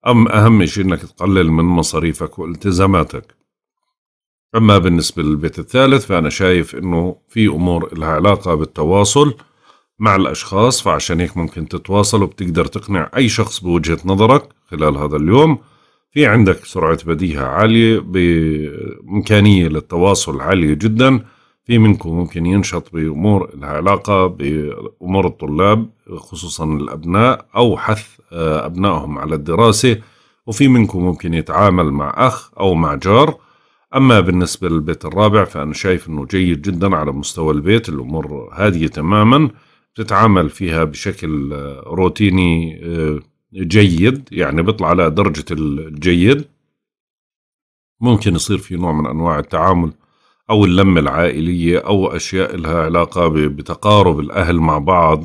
أم أهم شيء أنك تقلل من مصاريفك والتزاماتك أما بالنسبة للبيت الثالث فأنا شايف أنه في أمور لها علاقة بالتواصل مع الأشخاص فعشان هيك ممكن تتواصل وبتقدر تقنع أي شخص بوجهة نظرك خلال هذا اليوم في عندك سرعة بديهة عالية بإمكانية للتواصل عالية جدا في منكم ممكن ينشط بأمور لها علاقة بأمور الطلاب خصوصا الأبناء أو حث آه، أبنائهم على الدراسة وفي منكم ممكن يتعامل مع أخ أو مع جار أما بالنسبة للبيت الرابع فأنا شايف أنه جيد جدا على مستوى البيت الأمور هادية تماما تتعامل فيها بشكل آه، روتيني آه، جيد يعني بيطلع على درجة الجيد ممكن يصير في نوع من أنواع التعامل أو اللمة العائلية أو أشياء لها علاقة بتقارب الأهل مع بعض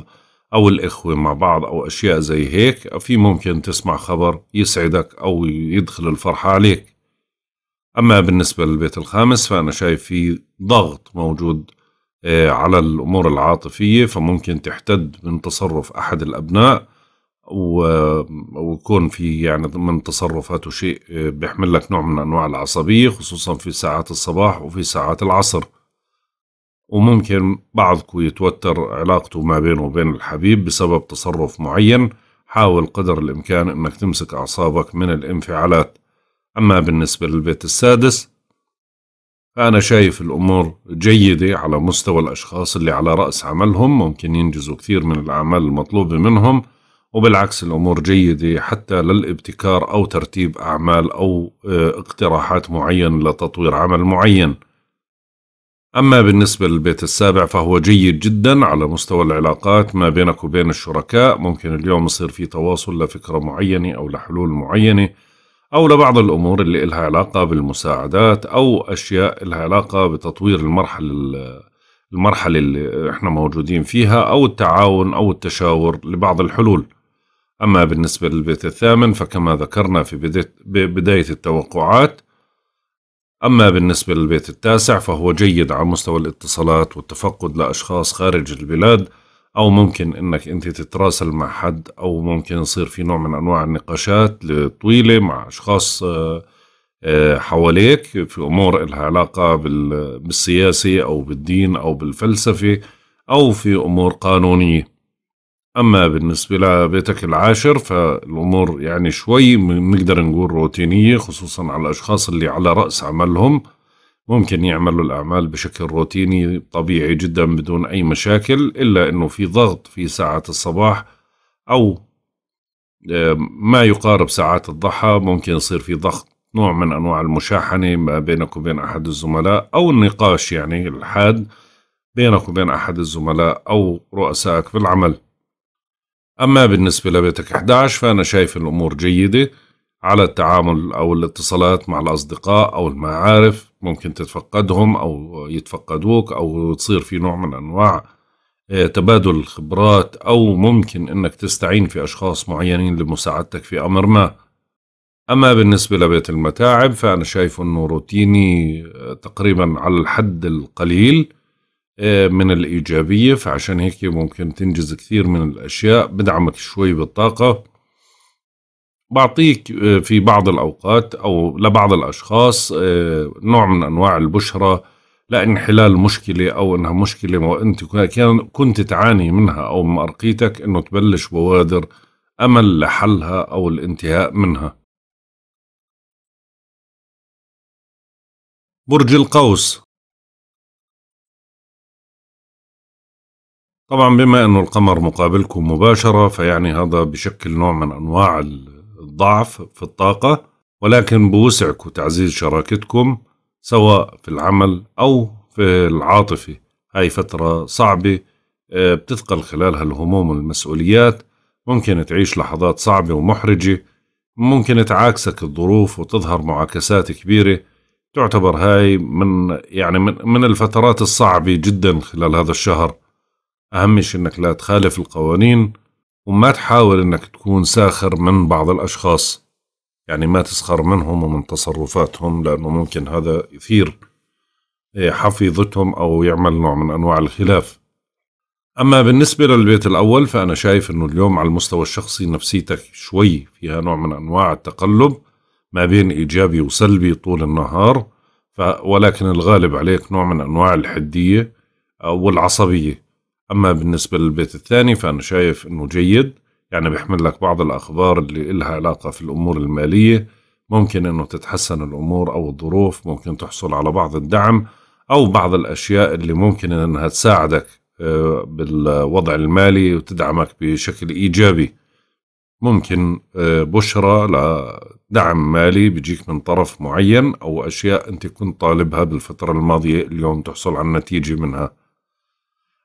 أو الإخوة مع بعض أو أشياء زي هيك في ممكن تسمع خبر يسعدك أو يدخل الفرحة عليك أما بالنسبة للبيت الخامس فأنا شايف في ضغط موجود آه، على الأمور العاطفية فممكن تحتد من تصرف أحد الأبناء ويكون في يعني ضمن تصرفاته شيء آه، بيحمل لك نوع من انواع العصبيه خصوصا في ساعات الصباح وفي ساعات العصر وممكن بعضكم يتوتر علاقته ما بينه وبين الحبيب بسبب تصرف معين حاول قدر الامكان انك تمسك اعصابك من الانفعالات اما بالنسبه للبيت السادس فأنا شايف الأمور جيدة على مستوى الأشخاص اللي على رأس عملهم ممكن ينجزوا كثير من الأعمال المطلوبة منهم وبالعكس الأمور جيدة حتى للابتكار أو ترتيب أعمال أو آه، اقتراحات معينة لتطوير عمل معين أما بالنسبة للبيت السابع فهو جيد جدا على مستوى العلاقات ما بينك وبين الشركاء ممكن اليوم يصير في تواصل لفكرة معينة أو لحلول معينة أو لبعض الأمور اللي إلها علاقة بالمساعدات أو أشياء إلها علاقة بتطوير المرحلة المرحلة اللي إحنا موجودين فيها أو التعاون أو التشاور لبعض الحلول أما بالنسبة للبيت الثامن فكما ذكرنا في بداية التوقعات أما بالنسبة للبيت التاسع فهو جيد على مستوى الاتصالات والتفقد لأشخاص خارج البلاد أو ممكن أنك أنت تتراسل مع حد أو ممكن يصير في نوع من أنواع النقاشات طويلة مع أشخاص آه، حواليك في أمور لها علاقة بالسياسة أو بالدين أو بالفلسفة أو في أمور قانونية أما بالنسبة لبيتك العاشر فالأمور يعني شوي بنقدر نقول روتينية خصوصا على الأشخاص اللي على رأس عملهم ممكن يعملوا الأعمال بشكل روتيني طبيعي جدا بدون أي مشاكل إلا أنه في ضغط في ساعة الصباح أو ما يقارب ساعات الضحى ممكن يصير في ضغط نوع من أنواع المشاحنة ما بينك وبين أحد الزملاء أو النقاش يعني الحاد بينك وبين أحد الزملاء أو رؤسائك في العمل أما بالنسبة لبيتك 11 فأنا شايف الأمور جيدة على التعامل أو الاتصالات مع الأصدقاء أو المعارف ممكن تتفقدهم أو يتفقدوك أو تصير في نوع من أنواع آه، تبادل الخبرات أو ممكن أنك تستعين في أشخاص معينين لمساعدتك في أمر ما أما بالنسبة لبيت المتاعب فأنا شايف أنه روتيني آه، تقريبا على الحد القليل آه، من الإيجابية فعشان هيك ممكن تنجز كثير من الأشياء بدعمك شوي بالطاقة بعطيك آه، في بعض الأوقات أو لبعض الأشخاص آه، نوع من أنواع البشرة لانحلال مشكلة أو أنها مشكلة وأنت كنت تعاني منها أو مأرقيتك أنه تبلش بوادر أمل لحلها أو الانتهاء منها برج القوس طبعا بما انه القمر مقابلكم مباشره فيعني هذا بشكل نوع من انواع الضعف في الطاقه ولكن بوسعكم تعزيز شراكتكم سواء في العمل او في العاطفه هاي فتره صعبه آه، بتثقل خلالها الهموم والمسؤوليات ممكن تعيش لحظات صعبه ومحرجه ممكن تعاكسك الظروف وتظهر معاكسات كبيره تعتبر هاي من يعني من, من الفترات الصعبه جدا خلال هذا الشهر أهم شيء أنك لا تخالف القوانين وما تحاول أنك تكون ساخر من بعض الأشخاص يعني ما تسخر منهم ومن تصرفاتهم لأنه ممكن هذا يثير إيه، حفيظتهم أو يعمل نوع من أنواع الخلاف أما بالنسبة للبيت الأول فأنا شايف أنه اليوم على المستوى الشخصي نفسيتك شوي فيها نوع من أنواع التقلب ما بين إيجابي وسلبي طول النهار ولكن الغالب عليك نوع من أنواع الحدية والعصبية أما بالنسبة للبيت الثاني فأنا شايف أنه جيد يعني بيحمل لك بعض الأخبار اللي إلها علاقة في الأمور المالية ممكن أنه تتحسن الأمور أو الظروف ممكن تحصل على بعض الدعم أو بعض الأشياء اللي ممكن أنها تساعدك آه، بالوضع المالي وتدعمك بشكل إيجابي ممكن آه، بشرة لدعم مالي بيجيك من طرف معين أو أشياء أنت كنت طالبها بالفترة الماضية اليوم تحصل على نتيجة منها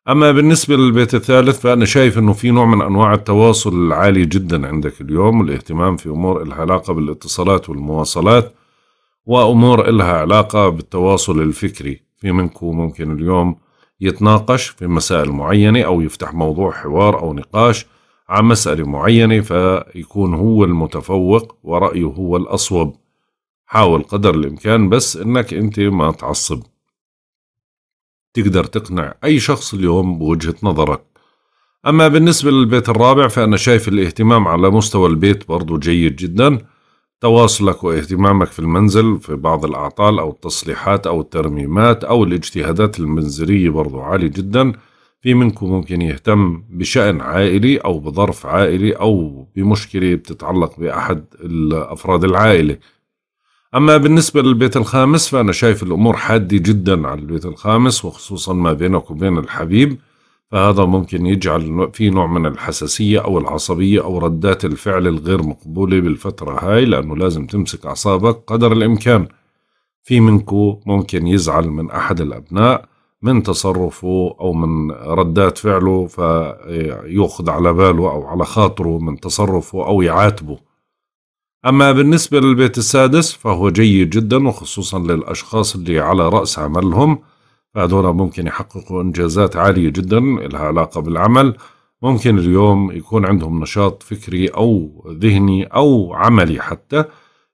أما بالنسبة للبيت الثالث فأنا شايف أنه في نوع من أنواع التواصل العالي جدا عندك اليوم والاهتمام في أمور إلها علاقة بالاتصالات والمواصلات وأمور إلها علاقة بالتواصل الفكري في منكم ممكن اليوم يتناقش في مسائل معينة أو يفتح موضوع حوار أو نقاش عن مسألة معينة فيكون هو المتفوق ورأيه هو الأصوب حاول قدر الإمكان بس أنك أنت ما تعصب تقدر تقنع أي شخص اليوم بوجهة نظرك أما بالنسبة للبيت الرابع فأنا شايف الاهتمام على مستوى البيت برضو جيد جدا تواصلك واهتمامك في المنزل في بعض الأعطال أو التصليحات أو الترميمات أو الاجتهادات المنزلية برضو عالي جدا في منكم ممكن يهتم بشأن عائلي أو بظرف عائلي أو بمشكلة بتتعلق بأحد أفراد العائلة أما بالنسبة للبيت الخامس فأنا شايف الأمور حادة جدا على البيت الخامس وخصوصا ما بينك وبين الحبيب فهذا ممكن يجعل في نوع من الحساسية أو العصبية أو ردات الفعل الغير مقبولة بالفترة هاي لأنه لازم تمسك أعصابك قدر الإمكان في منكو ممكن يزعل من أحد الأبناء من تصرفه أو من ردات فعله فيأخذ على باله أو على خاطره من تصرفه أو يعاتبه أما بالنسبة للبيت السادس فهو جيد جدا وخصوصا للأشخاص اللي على رأس عملهم فهذولا ممكن يحققوا إنجازات عالية جدا لها علاقة بالعمل ممكن اليوم يكون عندهم نشاط فكري أو ذهني أو عملي حتى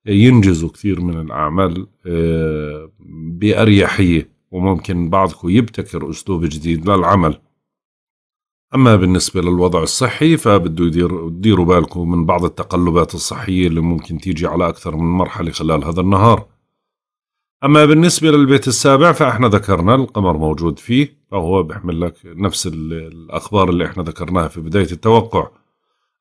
ينجزوا كثير من الأعمال آه، بأريحية وممكن بعضكم يبتكر أسلوب جديد للعمل أما بالنسبة للوضع الصحي فبده يدير ديروا بالكم من بعض التقلبات الصحية اللي ممكن تيجي على أكثر من مرحلة خلال هذا النهار أما بالنسبة للبيت السابع فإحنا ذكرنا القمر موجود فيه فهو بيحمل لك نفس الأخبار اللي إحنا ذكرناها في بداية التوقع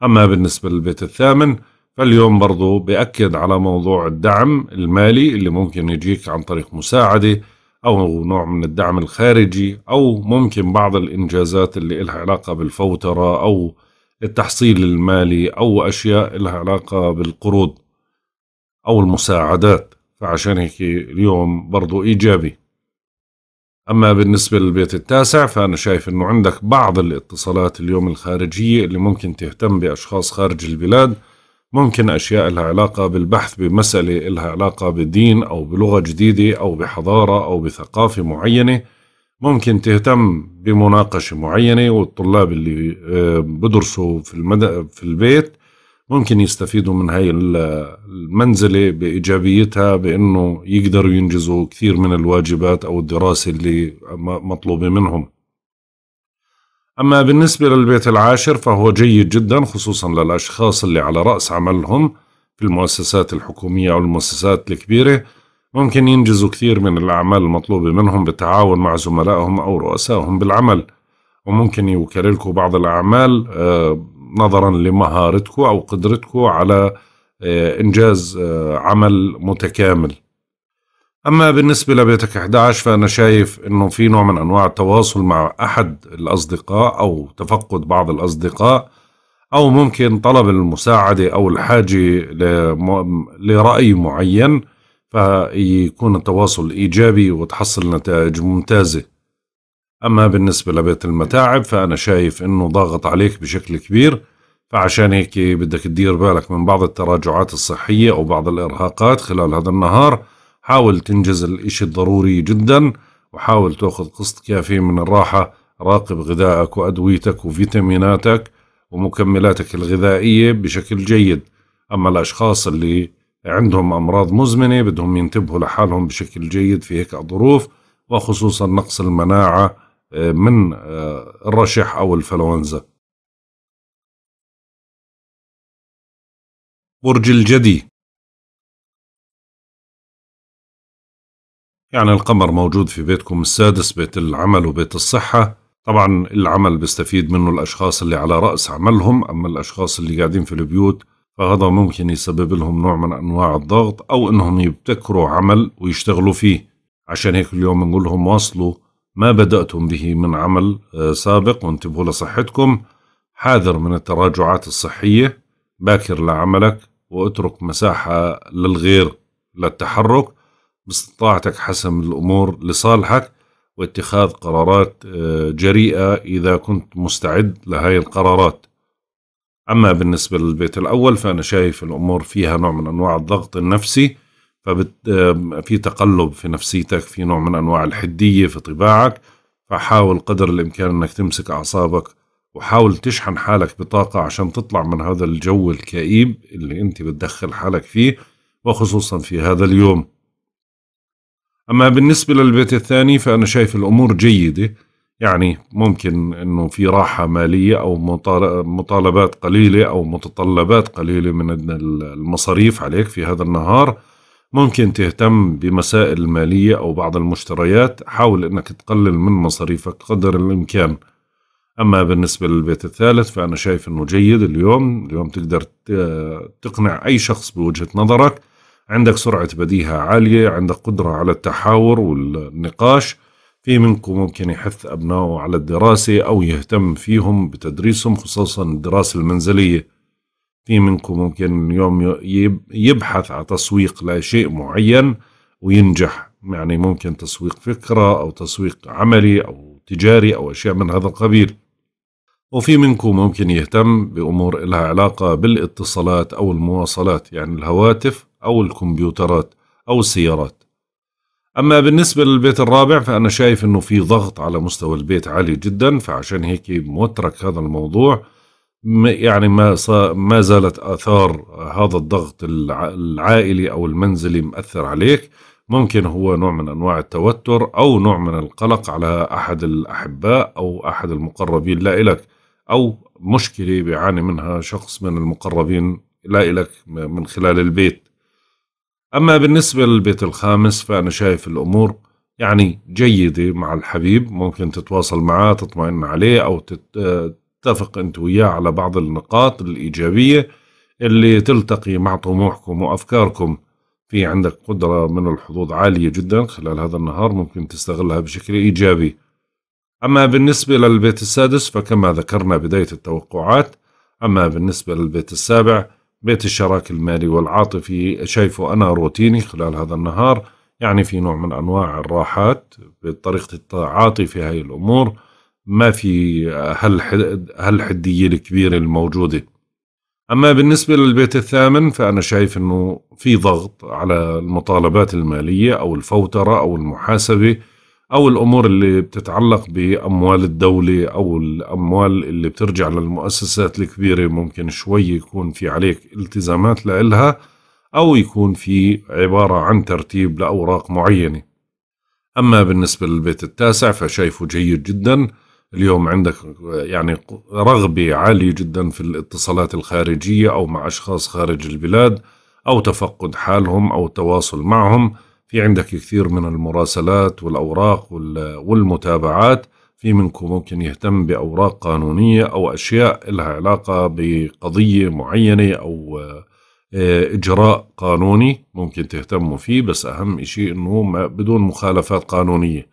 أما بالنسبة للبيت الثامن فاليوم برضو بأكد على موضوع الدعم المالي اللي ممكن يجيك عن طريق مساعدة أو نوع من الدعم الخارجي أو ممكن بعض الإنجازات اللي إلها علاقة بالفوترة أو التحصيل المالي أو أشياء إلها علاقة بالقروض أو المساعدات فعشان هيك اليوم برضو إيجابي أما بالنسبة للبيت التاسع فأنا شايف أنه عندك بعض الاتصالات اليوم الخارجية اللي ممكن تهتم بأشخاص خارج البلاد ممكن أشياء لها علاقة بالبحث بمسألة لها علاقة بالدين أو بلغة جديدة أو بحضارة أو بثقافة معينة ممكن تهتم بمناقشة معينة والطلاب اللي آه، بدرسوا في, المد... في البيت ممكن يستفيدوا من هاي المنزلة بإيجابيتها بأنه يقدروا ينجزوا كثير من الواجبات أو الدراسة اللي مطلوبة منهم أما بالنسبة للبيت العاشر فهو جيد جدا خصوصا للأشخاص اللي على رأس عملهم في المؤسسات الحكومية أو المؤسسات الكبيرة ممكن ينجزوا كثير من الأعمال المطلوبة منهم بالتعاون مع زملائهم أو رؤسائهم بالعمل وممكن يوكل لكم بعض الأعمال آه، نظرا لمهارتكم أو قدرتكم على آه، إنجاز آه، عمل متكامل أما بالنسبة لبيتك 11 فأنا شايف أنه في نوع من أنواع التواصل مع أحد الأصدقاء أو تفقد بعض الأصدقاء أو ممكن طلب المساعدة أو الحاجة لرأي معين فيكون التواصل إيجابي وتحصل نتائج ممتازة أما بالنسبة لبيت المتاعب فأنا شايف أنه ضاغط عليك بشكل كبير فعشان هيك بدك تدير بالك من بعض التراجعات الصحية أو بعض الإرهاقات خلال هذا النهار حاول تنجز الإشي الضروري جدا وحاول تأخذ قسط كافي من الراحة راقب غذائك وأدويتك وفيتاميناتك ومكملاتك الغذائية بشكل جيد أما الأشخاص اللي عندهم أمراض مزمنة بدهم ينتبهوا لحالهم بشكل جيد في هيك الظروف وخصوصا نقص المناعة آه، من آه، الرشح أو الفلونزا برج الجدي يعني القمر موجود في بيتكم السادس بيت العمل وبيت الصحة طبعا العمل بيستفيد منه الأشخاص اللي على رأس عملهم أما الأشخاص اللي قاعدين في البيوت فهذا ممكن يسبب لهم نوع من أنواع الضغط أو أنهم يبتكروا عمل ويشتغلوا فيه عشان هيك اليوم بنقول لهم واصلوا ما بدأتم به من عمل آه، سابق وانتبهوا لصحتكم حاذر من التراجعات الصحية باكر لعملك واترك مساحة للغير للتحرك باستطاعتك حسم الأمور لصالحك واتخاذ قرارات آه، جريئة إذا كنت مستعد لهذه القرارات أما بالنسبة للبيت الأول فأنا شايف الأمور فيها نوع من أنواع الضغط النفسي في تقلب في نفسيتك في نوع من أنواع الحدية في طباعك فحاول قدر الإمكان أنك تمسك أعصابك وحاول تشحن حالك بطاقة عشان تطلع من هذا الجو الكئيب اللي أنت بتدخل حالك فيه وخصوصا في هذا اليوم أما بالنسبة للبيت الثاني فأنا شايف الأمور جيدة يعني ممكن أنه في راحة مالية أو مطالبات قليلة أو متطلبات قليلة من المصاريف عليك في هذا النهار ممكن تهتم بمسائل مالية أو بعض المشتريات حاول أنك تقلل من مصاريفك قدر الإمكان أما بالنسبة للبيت الثالث فأنا شايف أنه جيد اليوم اليوم تقدر تقنع أي شخص بوجهة نظرك عندك سرعة بديهة عالية عندك قدرة على التحاور والنقاش في منكم ممكن يحث أبنائه على الدراسة أو يهتم فيهم بتدريسهم خصوصا الدراسة المنزلية في منكم ممكن يوم يبحث على تسويق لشيء معين وينجح يعني ممكن تسويق فكرة أو تسويق عملي أو تجاري أو أشياء من هذا القبيل وفي منكم ممكن يهتم بأمور لها علاقة بالاتصالات أو المواصلات يعني الهواتف أو الكمبيوترات أو السيارات أما بالنسبة للبيت الرابع فأنا شايف أنه في ضغط على مستوى البيت عالي جدا فعشان هيك مترك هذا الموضوع يعني ما ما زالت آثار هذا الضغط العائلي أو المنزلي مأثر عليك ممكن هو نوع من أنواع التوتر أو نوع من القلق على أحد الأحباء أو أحد المقربين لا إلك أو مشكلة بيعاني منها شخص من المقربين لا إلك من خلال البيت أما بالنسبة للبيت الخامس فأنا شايف الأمور يعني جيدة مع الحبيب ممكن تتواصل معاه تطمئن عليه أو تتفق أنت وياه على بعض النقاط الإيجابية اللي تلتقي مع طموحكم وأفكاركم في عندك قدرة من الحظوظ عالية جدا خلال هذا النهار ممكن تستغلها بشكل إيجابي أما بالنسبة للبيت السادس فكما ذكرنا بداية التوقعات أما بالنسبة للبيت السابع بيت الشراك المالي والعاطفي شايفه أنا روتيني خلال هذا النهار يعني في نوع من أنواع الراحات بطريقة التعاطي في هاي الأمور ما في هالحدية الكبيرة الموجودة أما بالنسبة للبيت الثامن فأنا شايف أنه في ضغط على المطالبات المالية أو الفوترة أو المحاسبة أو الأمور اللي بتتعلق بأموال الدولة أو الأموال اللي بترجع للمؤسسات الكبيرة ممكن شوي يكون في عليك التزامات لإلها أو يكون في عبارة عن ترتيب لأوراق معينة أما بالنسبة للبيت التاسع فشايفه جيد جدا اليوم عندك يعني رغبة عالية جدا في الاتصالات الخارجية أو مع أشخاص خارج البلاد أو تفقد حالهم أو التواصل معهم في عندك كثير من المراسلات والأوراق والمتابعات في منكم ممكن يهتم بأوراق قانونية أو أشياء لها علاقة بقضية معينة أو آه، إجراء قانوني ممكن تهتموا فيه بس أهم إشي أنه بدون مخالفات قانونية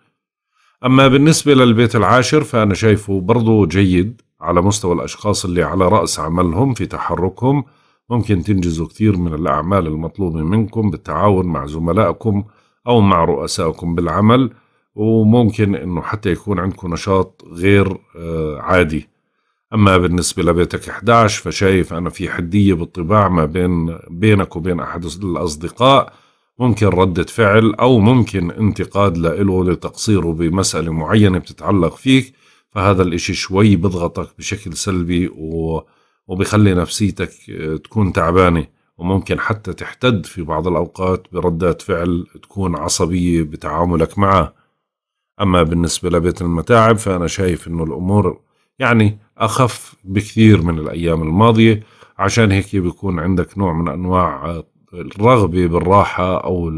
أما بالنسبة للبيت العاشر فأنا شايفه برضو جيد على مستوى الأشخاص اللي على رأس عملهم في تحركهم ممكن تنجزوا كثير من الأعمال المطلوبة منكم بالتعاون مع زملائكم أو مع رؤسائكم بالعمل وممكن أنه حتى يكون عندكم نشاط غير آه، عادي أما بالنسبة لبيتك 11 فشايف أنا في حدية بالطباع ما بين بينك وبين أحد الأصدقاء ممكن ردة فعل أو ممكن انتقاد لإله لتقصيره بمسألة معينة بتتعلق فيك فهذا الإشي شوي بضغطك بشكل سلبي و وبيخلي نفسيتك آه، تكون تعبانة وممكن حتى تحتد في بعض الأوقات بردات فعل تكون عصبية بتعاملك معه أما بالنسبة لبيت المتاعب فأنا شايف أنه الأمور يعني أخف بكثير من الأيام الماضية عشان هيك بيكون عندك نوع من أنواع الرغبة بالراحة أو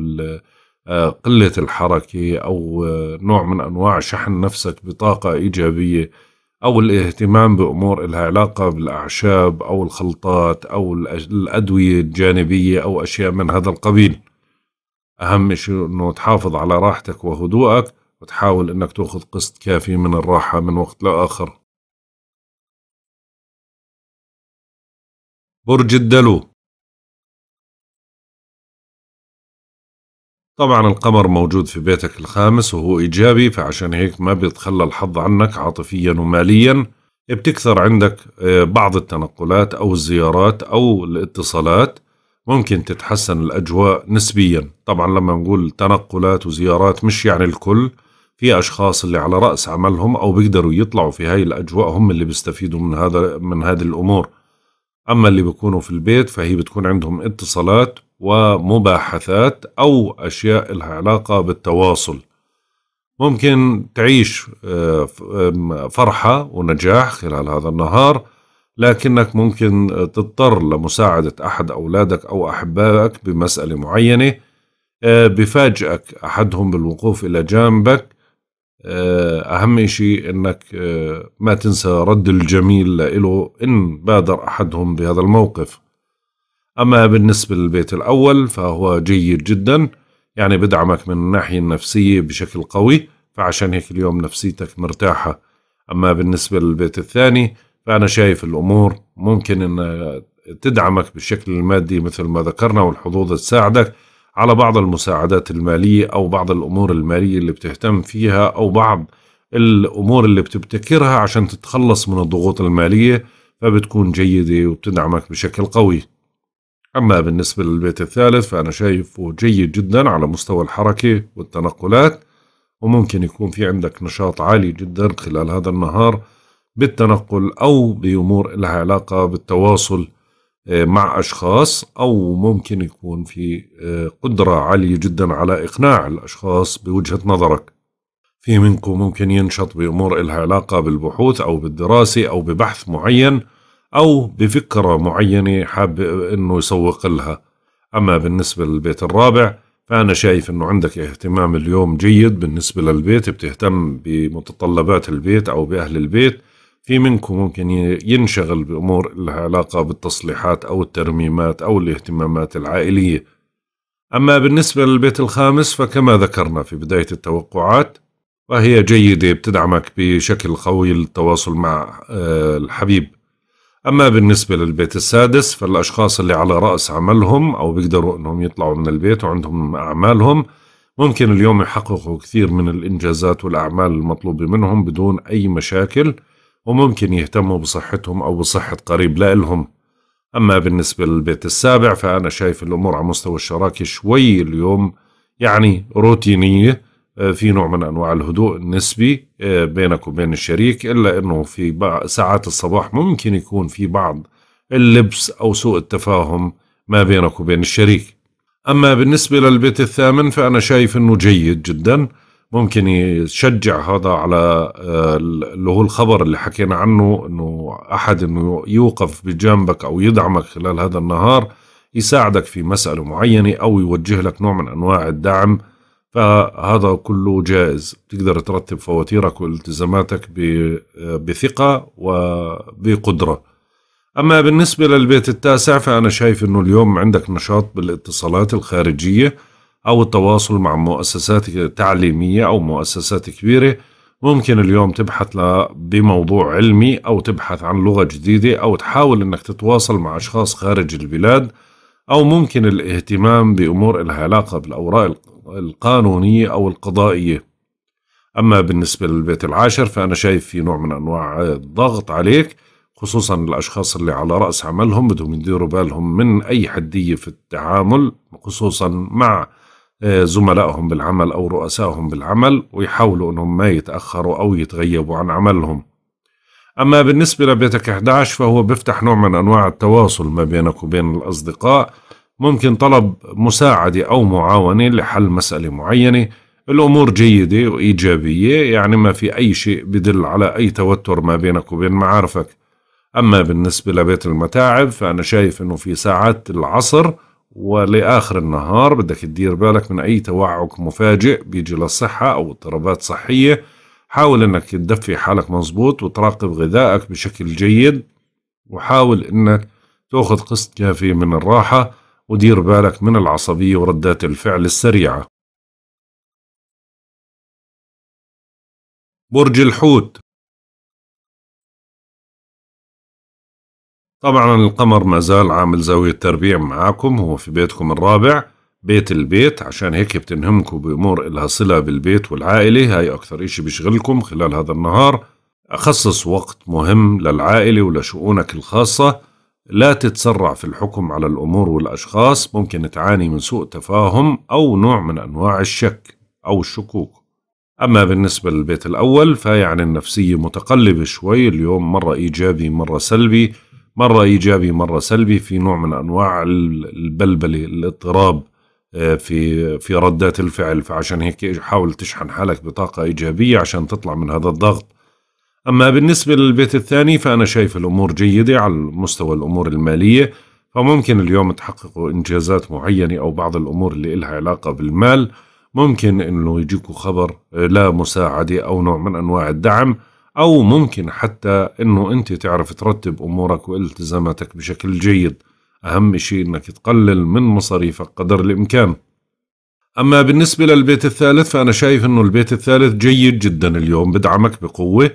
آه، قلة الحركة أو آه، نوع من أنواع شحن نفسك بطاقة إيجابية أو الاهتمام بأمور لها علاقة بالأعشاب أو الخلطات أو الأدوية الجانبية أو أشياء من هذا القبيل أهم شيء أنه تحافظ على راحتك وهدوءك وتحاول أنك تأخذ قسط كافي من الراحة من وقت لآخر برج الدلو طبعا القمر موجود في بيتك الخامس وهو إيجابي فعشان هيك ما بيتخلى الحظ عنك عاطفيا وماليا بتكثر عندك آه، بعض التنقلات أو الزيارات أو الاتصالات ممكن تتحسن الأجواء نسبيا طبعا لما نقول تنقلات وزيارات مش يعني الكل في أشخاص اللي على رأس عملهم أو بيقدروا يطلعوا في هاي الأجواء هم اللي بيستفيدوا من هذا من هذه الأمور أما اللي بيكونوا في البيت فهي بتكون عندهم اتصالات ومباحثات أو أشياء لها علاقة بالتواصل ممكن تعيش آه، فرحة ونجاح خلال هذا النهار لكنك ممكن تضطر لمساعدة أحد أولادك أو أحبائك بمسألة معينة آه، بفاجئك أحدهم بالوقوف إلى جانبك آه، أهم شيء أنك ما تنسى رد الجميل له إن بادر أحدهم بهذا الموقف أما بالنسبة للبيت الأول فهو جيد جدا يعني بدعمك من الناحية النفسية بشكل قوي فعشان هيك اليوم نفسيتك مرتاحة أما بالنسبة للبيت الثاني فأنا شايف الأمور ممكن أن تدعمك بالشكل المادي مثل ما ذكرنا والحظوظ تساعدك على بعض المساعدات المالية أو بعض الأمور المالية اللي بتهتم فيها أو بعض الأمور اللي بتبتكرها عشان تتخلص من الضغوط المالية فبتكون جيدة وبتدعمك بشكل قوي أما بالنسبة للبيت الثالث فأنا شايفه جيد جدا على مستوى الحركة والتنقلات وممكن يكون في عندك نشاط عالي جدا خلال هذا النهار بالتنقل أو بأمور لها علاقة بالتواصل آه، مع أشخاص أو ممكن يكون في آه، قدرة عالية جدا على إقناع الأشخاص بوجهة نظرك في منكم ممكن ينشط بأمور لها علاقة بالبحوث أو بالدراسة أو ببحث معين أو بفكرة معينة حاب أنه يسوق لها أما بالنسبة للبيت الرابع فأنا شايف أنه عندك اهتمام اليوم جيد بالنسبة للبيت بتهتم بمتطلبات البيت أو بأهل البيت في منكم ممكن ينشغل بأمور لها علاقة بالتصليحات أو الترميمات أو الاهتمامات العائلية أما بالنسبة للبيت الخامس فكما ذكرنا في بداية التوقعات فهي جيدة بتدعمك بشكل قوي للتواصل مع آه، الحبيب أما بالنسبة للبيت السادس فالأشخاص اللي على رأس عملهم أو بيقدروا أنهم يطلعوا من البيت وعندهم أعمالهم ممكن اليوم يحققوا كثير من الإنجازات والأعمال المطلوبة منهم بدون أي مشاكل وممكن يهتموا بصحتهم أو بصحة قريب لإلهم أما بالنسبة للبيت السابع فأنا شايف الأمور على مستوى الشراكة شوي اليوم يعني روتينية آه، في نوع من انواع الهدوء النسبي آه، بينك وبين الشريك الا انه في ساعات الصباح ممكن يكون في بعض اللبس او سوء التفاهم ما بينك وبين الشريك. اما بالنسبه للبيت الثامن فانا شايف انه جيد جدا ممكن يشجع هذا على آه، اللي هو الخبر اللي حكينا عنه انه احد انه يوقف بجنبك او يدعمك خلال هذا النهار يساعدك في مساله معينه او يوجه لك نوع من انواع الدعم فهذا كله جائز تقدر ترتب فواتيرك والتزاماتك بثقة وبقدرة أما بالنسبة للبيت التاسع فأنا شايف أنه اليوم عندك نشاط بالاتصالات الخارجية أو التواصل مع مؤسسات تعليمية أو مؤسسات كبيرة ممكن اليوم تبحث بموضوع علمي أو تبحث عن لغة جديدة أو تحاول أنك تتواصل مع أشخاص خارج البلاد أو ممكن الاهتمام بأمور لها علاقة بالأوراق القانونية أو القضائية أما بالنسبة للبيت العاشر فأنا شايف في نوع من أنواع الضغط عليك خصوصا الأشخاص اللي على رأس عملهم بدهم يديروا بالهم من أي حدية في التعامل خصوصا مع آه، زملائهم بالعمل أو رؤسائهم بالعمل ويحاولوا أنهم ما يتأخروا أو يتغيبوا عن عملهم أما بالنسبة لبيتك 11 فهو بيفتح نوع من أنواع التواصل ما بينك وبين الأصدقاء ممكن طلب مساعدة أو معاونة لحل مسألة معينة الأمور جيدة وإيجابية يعني ما في أي شيء بدل على أي توتر ما بينك وبين معارفك أما بالنسبة لبيت المتاعب فأنا شايف أنه في ساعات العصر ولآخر النهار بدك تدير بالك من أي توعك مفاجئ بيجي للصحة أو اضطرابات صحية حاول انك تدفي حالك مظبوط وتراقب غذائك بشكل جيد وحاول انك تاخذ قسط كافي من الراحة ودير بالك من العصبية وردات الفعل السريعة برج الحوت طبعا القمر ما زال عامل زاوية تربيع معاكم هو في بيتكم الرابع بيت البيت عشان هيك بتنهمكم بأمور إلها صلة بالبيت والعائلة هاي أكثر إشي بيشغلكم خلال هذا النهار أخصص وقت مهم للعائلة ولشؤونك الخاصة لا تتسرع في الحكم على الأمور والأشخاص ممكن تعاني من سوء تفاهم أو نوع من أنواع الشك أو الشكوك أما بالنسبة للبيت الأول فيعني النفسية متقلبة شوي اليوم مرة إيجابي مرة سلبي مرة إيجابي مرة سلبي في نوع من أنواع البلبلة الاضطراب آه، في في ردات الفعل فعشان هيك حاول تشحن حالك بطاقة إيجابية عشان تطلع من هذا الضغط أما بالنسبة للبيت الثاني فأنا شايف الأمور جيدة على مستوى الأمور المالية فممكن اليوم تحققوا إنجازات معينة أو بعض الأمور اللي إلها علاقة بالمال ممكن أنه يجيكوا خبر آه، لا مساعدة أو نوع من أنواع الدعم أو ممكن حتى أنه أنت تعرف ترتب أمورك والتزاماتك بشكل جيد أهم شيء أنك تقلل من مصاريفك قدر الإمكان أما بالنسبة للبيت الثالث فأنا شايف أنه البيت الثالث جيد جدا اليوم بدعمك بقوة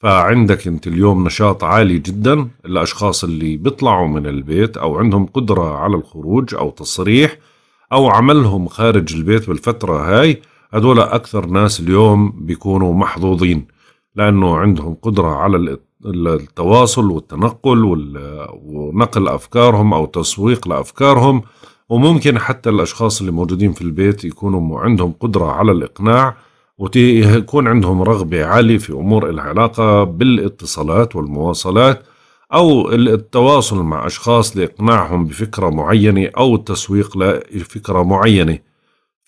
فعندك أنت اليوم نشاط عالي جدا الأشخاص اللي بيطلعوا من البيت أو عندهم قدرة على الخروج أو تصريح أو عملهم خارج البيت بالفترة هاي هدول أكثر ناس اليوم بيكونوا محظوظين لأنه عندهم قدرة على التواصل والتنقل ونقل أفكارهم أو تسويق لأفكارهم وممكن حتى الأشخاص اللي موجودين في البيت يكونوا عندهم قدرة على الإقناع ويكون عندهم رغبة عالية في أمور لها علاقة بالاتصالات والمواصلات أو التواصل مع أشخاص لإقناعهم بفكرة معينة أو التسويق لفكرة معينة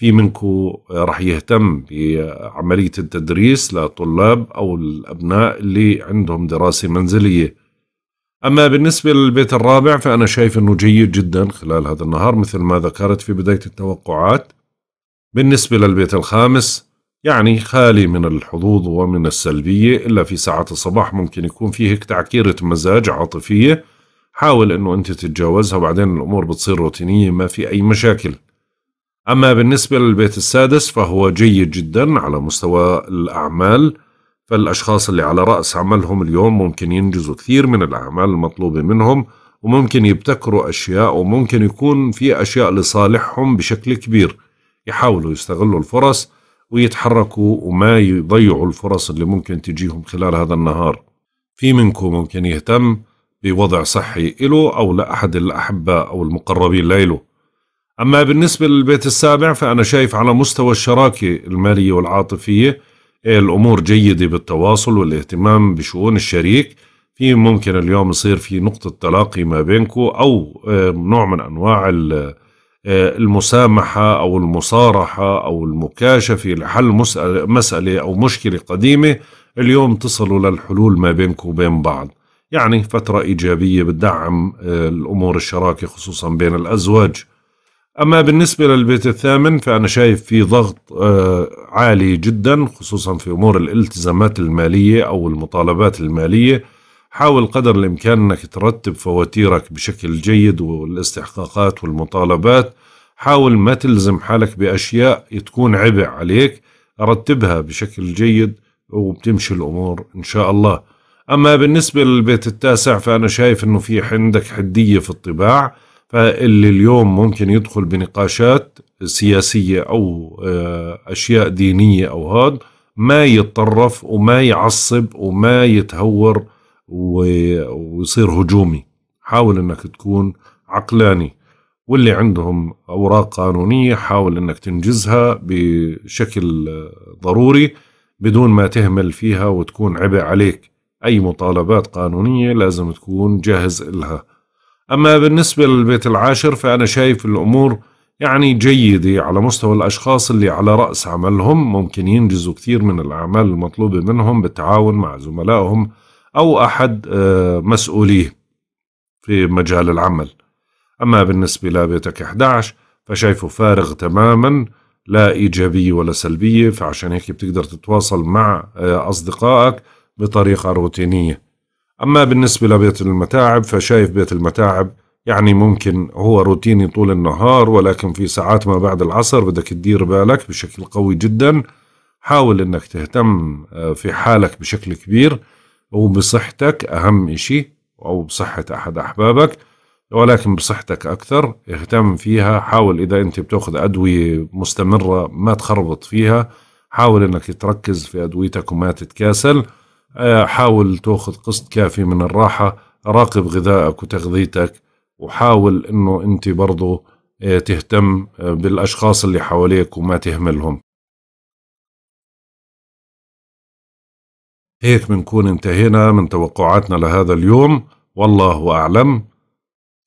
في منكم راح يهتم بعملية التدريس للطلاب أو الأبناء اللي عندهم دراسة منزلية أما بالنسبة للبيت الرابع فأنا شايف أنه جيد جدا خلال هذا النهار مثل ما ذكرت في بداية التوقعات بالنسبة للبيت الخامس يعني خالي من الحظوظ ومن السلبية إلا في ساعات الصباح ممكن يكون فيه هيك تعكيرة مزاج عاطفية حاول أنه أنت تتجاوزها وبعدين الأمور بتصير روتينية ما في أي مشاكل أما بالنسبة للبيت السادس فهو جيد جدا على مستوى الأعمال فالأشخاص اللي على رأس عملهم اليوم ممكن ينجزوا كثير من الأعمال المطلوبة منهم وممكن يبتكروا أشياء وممكن يكون في أشياء لصالحهم بشكل كبير يحاولوا يستغلوا الفرص ويتحركوا وما يضيعوا الفرص اللي ممكن تجيهم خلال هذا النهار في منكم ممكن يهتم بوضع صحي إله أو لأحد الأحبة أو المقربين ليله أما بالنسبة للبيت السابع فأنا شايف على مستوى الشراكة المالية والعاطفية إيه، الأمور جيدة بالتواصل والاهتمام بشؤون الشريك في ممكن اليوم يصير في نقطة تلاقي ما بينكم أو آه، نوع من أنواع آه، المسامحة أو المصارحة أو المكاشفة لحل مسألة أو مشكلة قديمة اليوم تصلوا للحلول ما بينكم وبين بعض يعني فترة إيجابية بتدعم آه، الأمور الشراكة خصوصا بين الأزواج أما بالنسبة للبيت الثامن فأنا شايف في ضغط آه، عالي جدا خصوصا في أمور الالتزامات المالية أو المطالبات المالية حاول قدر الإمكان أنك ترتب فواتيرك بشكل جيد والاستحقاقات والمطالبات حاول ما تلزم حالك بأشياء تكون عبء عليك رتبها بشكل جيد وبتمشي الأمور إن شاء الله أما بالنسبة للبيت التاسع فأنا شايف أنه في عندك حدية في الطباع فاللي اليوم ممكن يدخل بنقاشات سياسية أو آه، أشياء دينية أو هاد ما يتطرف وما يعصب وما يتهور ويصير هجومي حاول أنك تكون عقلاني واللي عندهم أوراق قانونية حاول أنك تنجزها بشكل ضروري بدون ما تهمل فيها وتكون عبء عليك أي مطالبات قانونية لازم تكون جاهز إلها أما بالنسبة للبيت العاشر فأنا شايف الأمور يعني جيدة على مستوى الأشخاص اللي على رأس عملهم ممكن ينجزوا كثير من الأعمال المطلوبة منهم بالتعاون مع زملائهم أو أحد آه، مسؤوليه في مجال العمل أما بالنسبة لبيتك 11 فشايفه فارغ تماما لا إيجابية ولا سلبية فعشان هيك بتقدر تتواصل مع آه، أصدقائك بطريقة روتينية أما بالنسبة لبيت المتاعب فشايف بيت المتاعب يعني ممكن هو روتيني طول النهار ولكن في ساعات ما بعد العصر بدك تدير بالك بشكل قوي جدا حاول انك تهتم آه، في حالك بشكل كبير وبصحتك اهم اشي او بصحة احد احبابك ولكن بصحتك اكثر اهتم فيها حاول اذا انت بتاخذ ادوية مستمرة ما تخربط فيها حاول انك تركز في ادويتك وما تتكاسل آه، حاول تاخذ قسط كافي من الراحه راقب غذائك وتغذيتك وحاول انه انت برضه آه، تهتم آه، بالاشخاص اللي حواليك وما تهملهم هيك بنكون انتهينا من توقعاتنا لهذا اليوم والله أعلم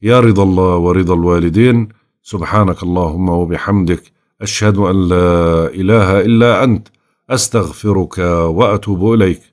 يا رضا الله ورضا الوالدين سبحانك اللهم وبحمدك أشهد أن لا إله إلا أنت أستغفرك وأتوب إليك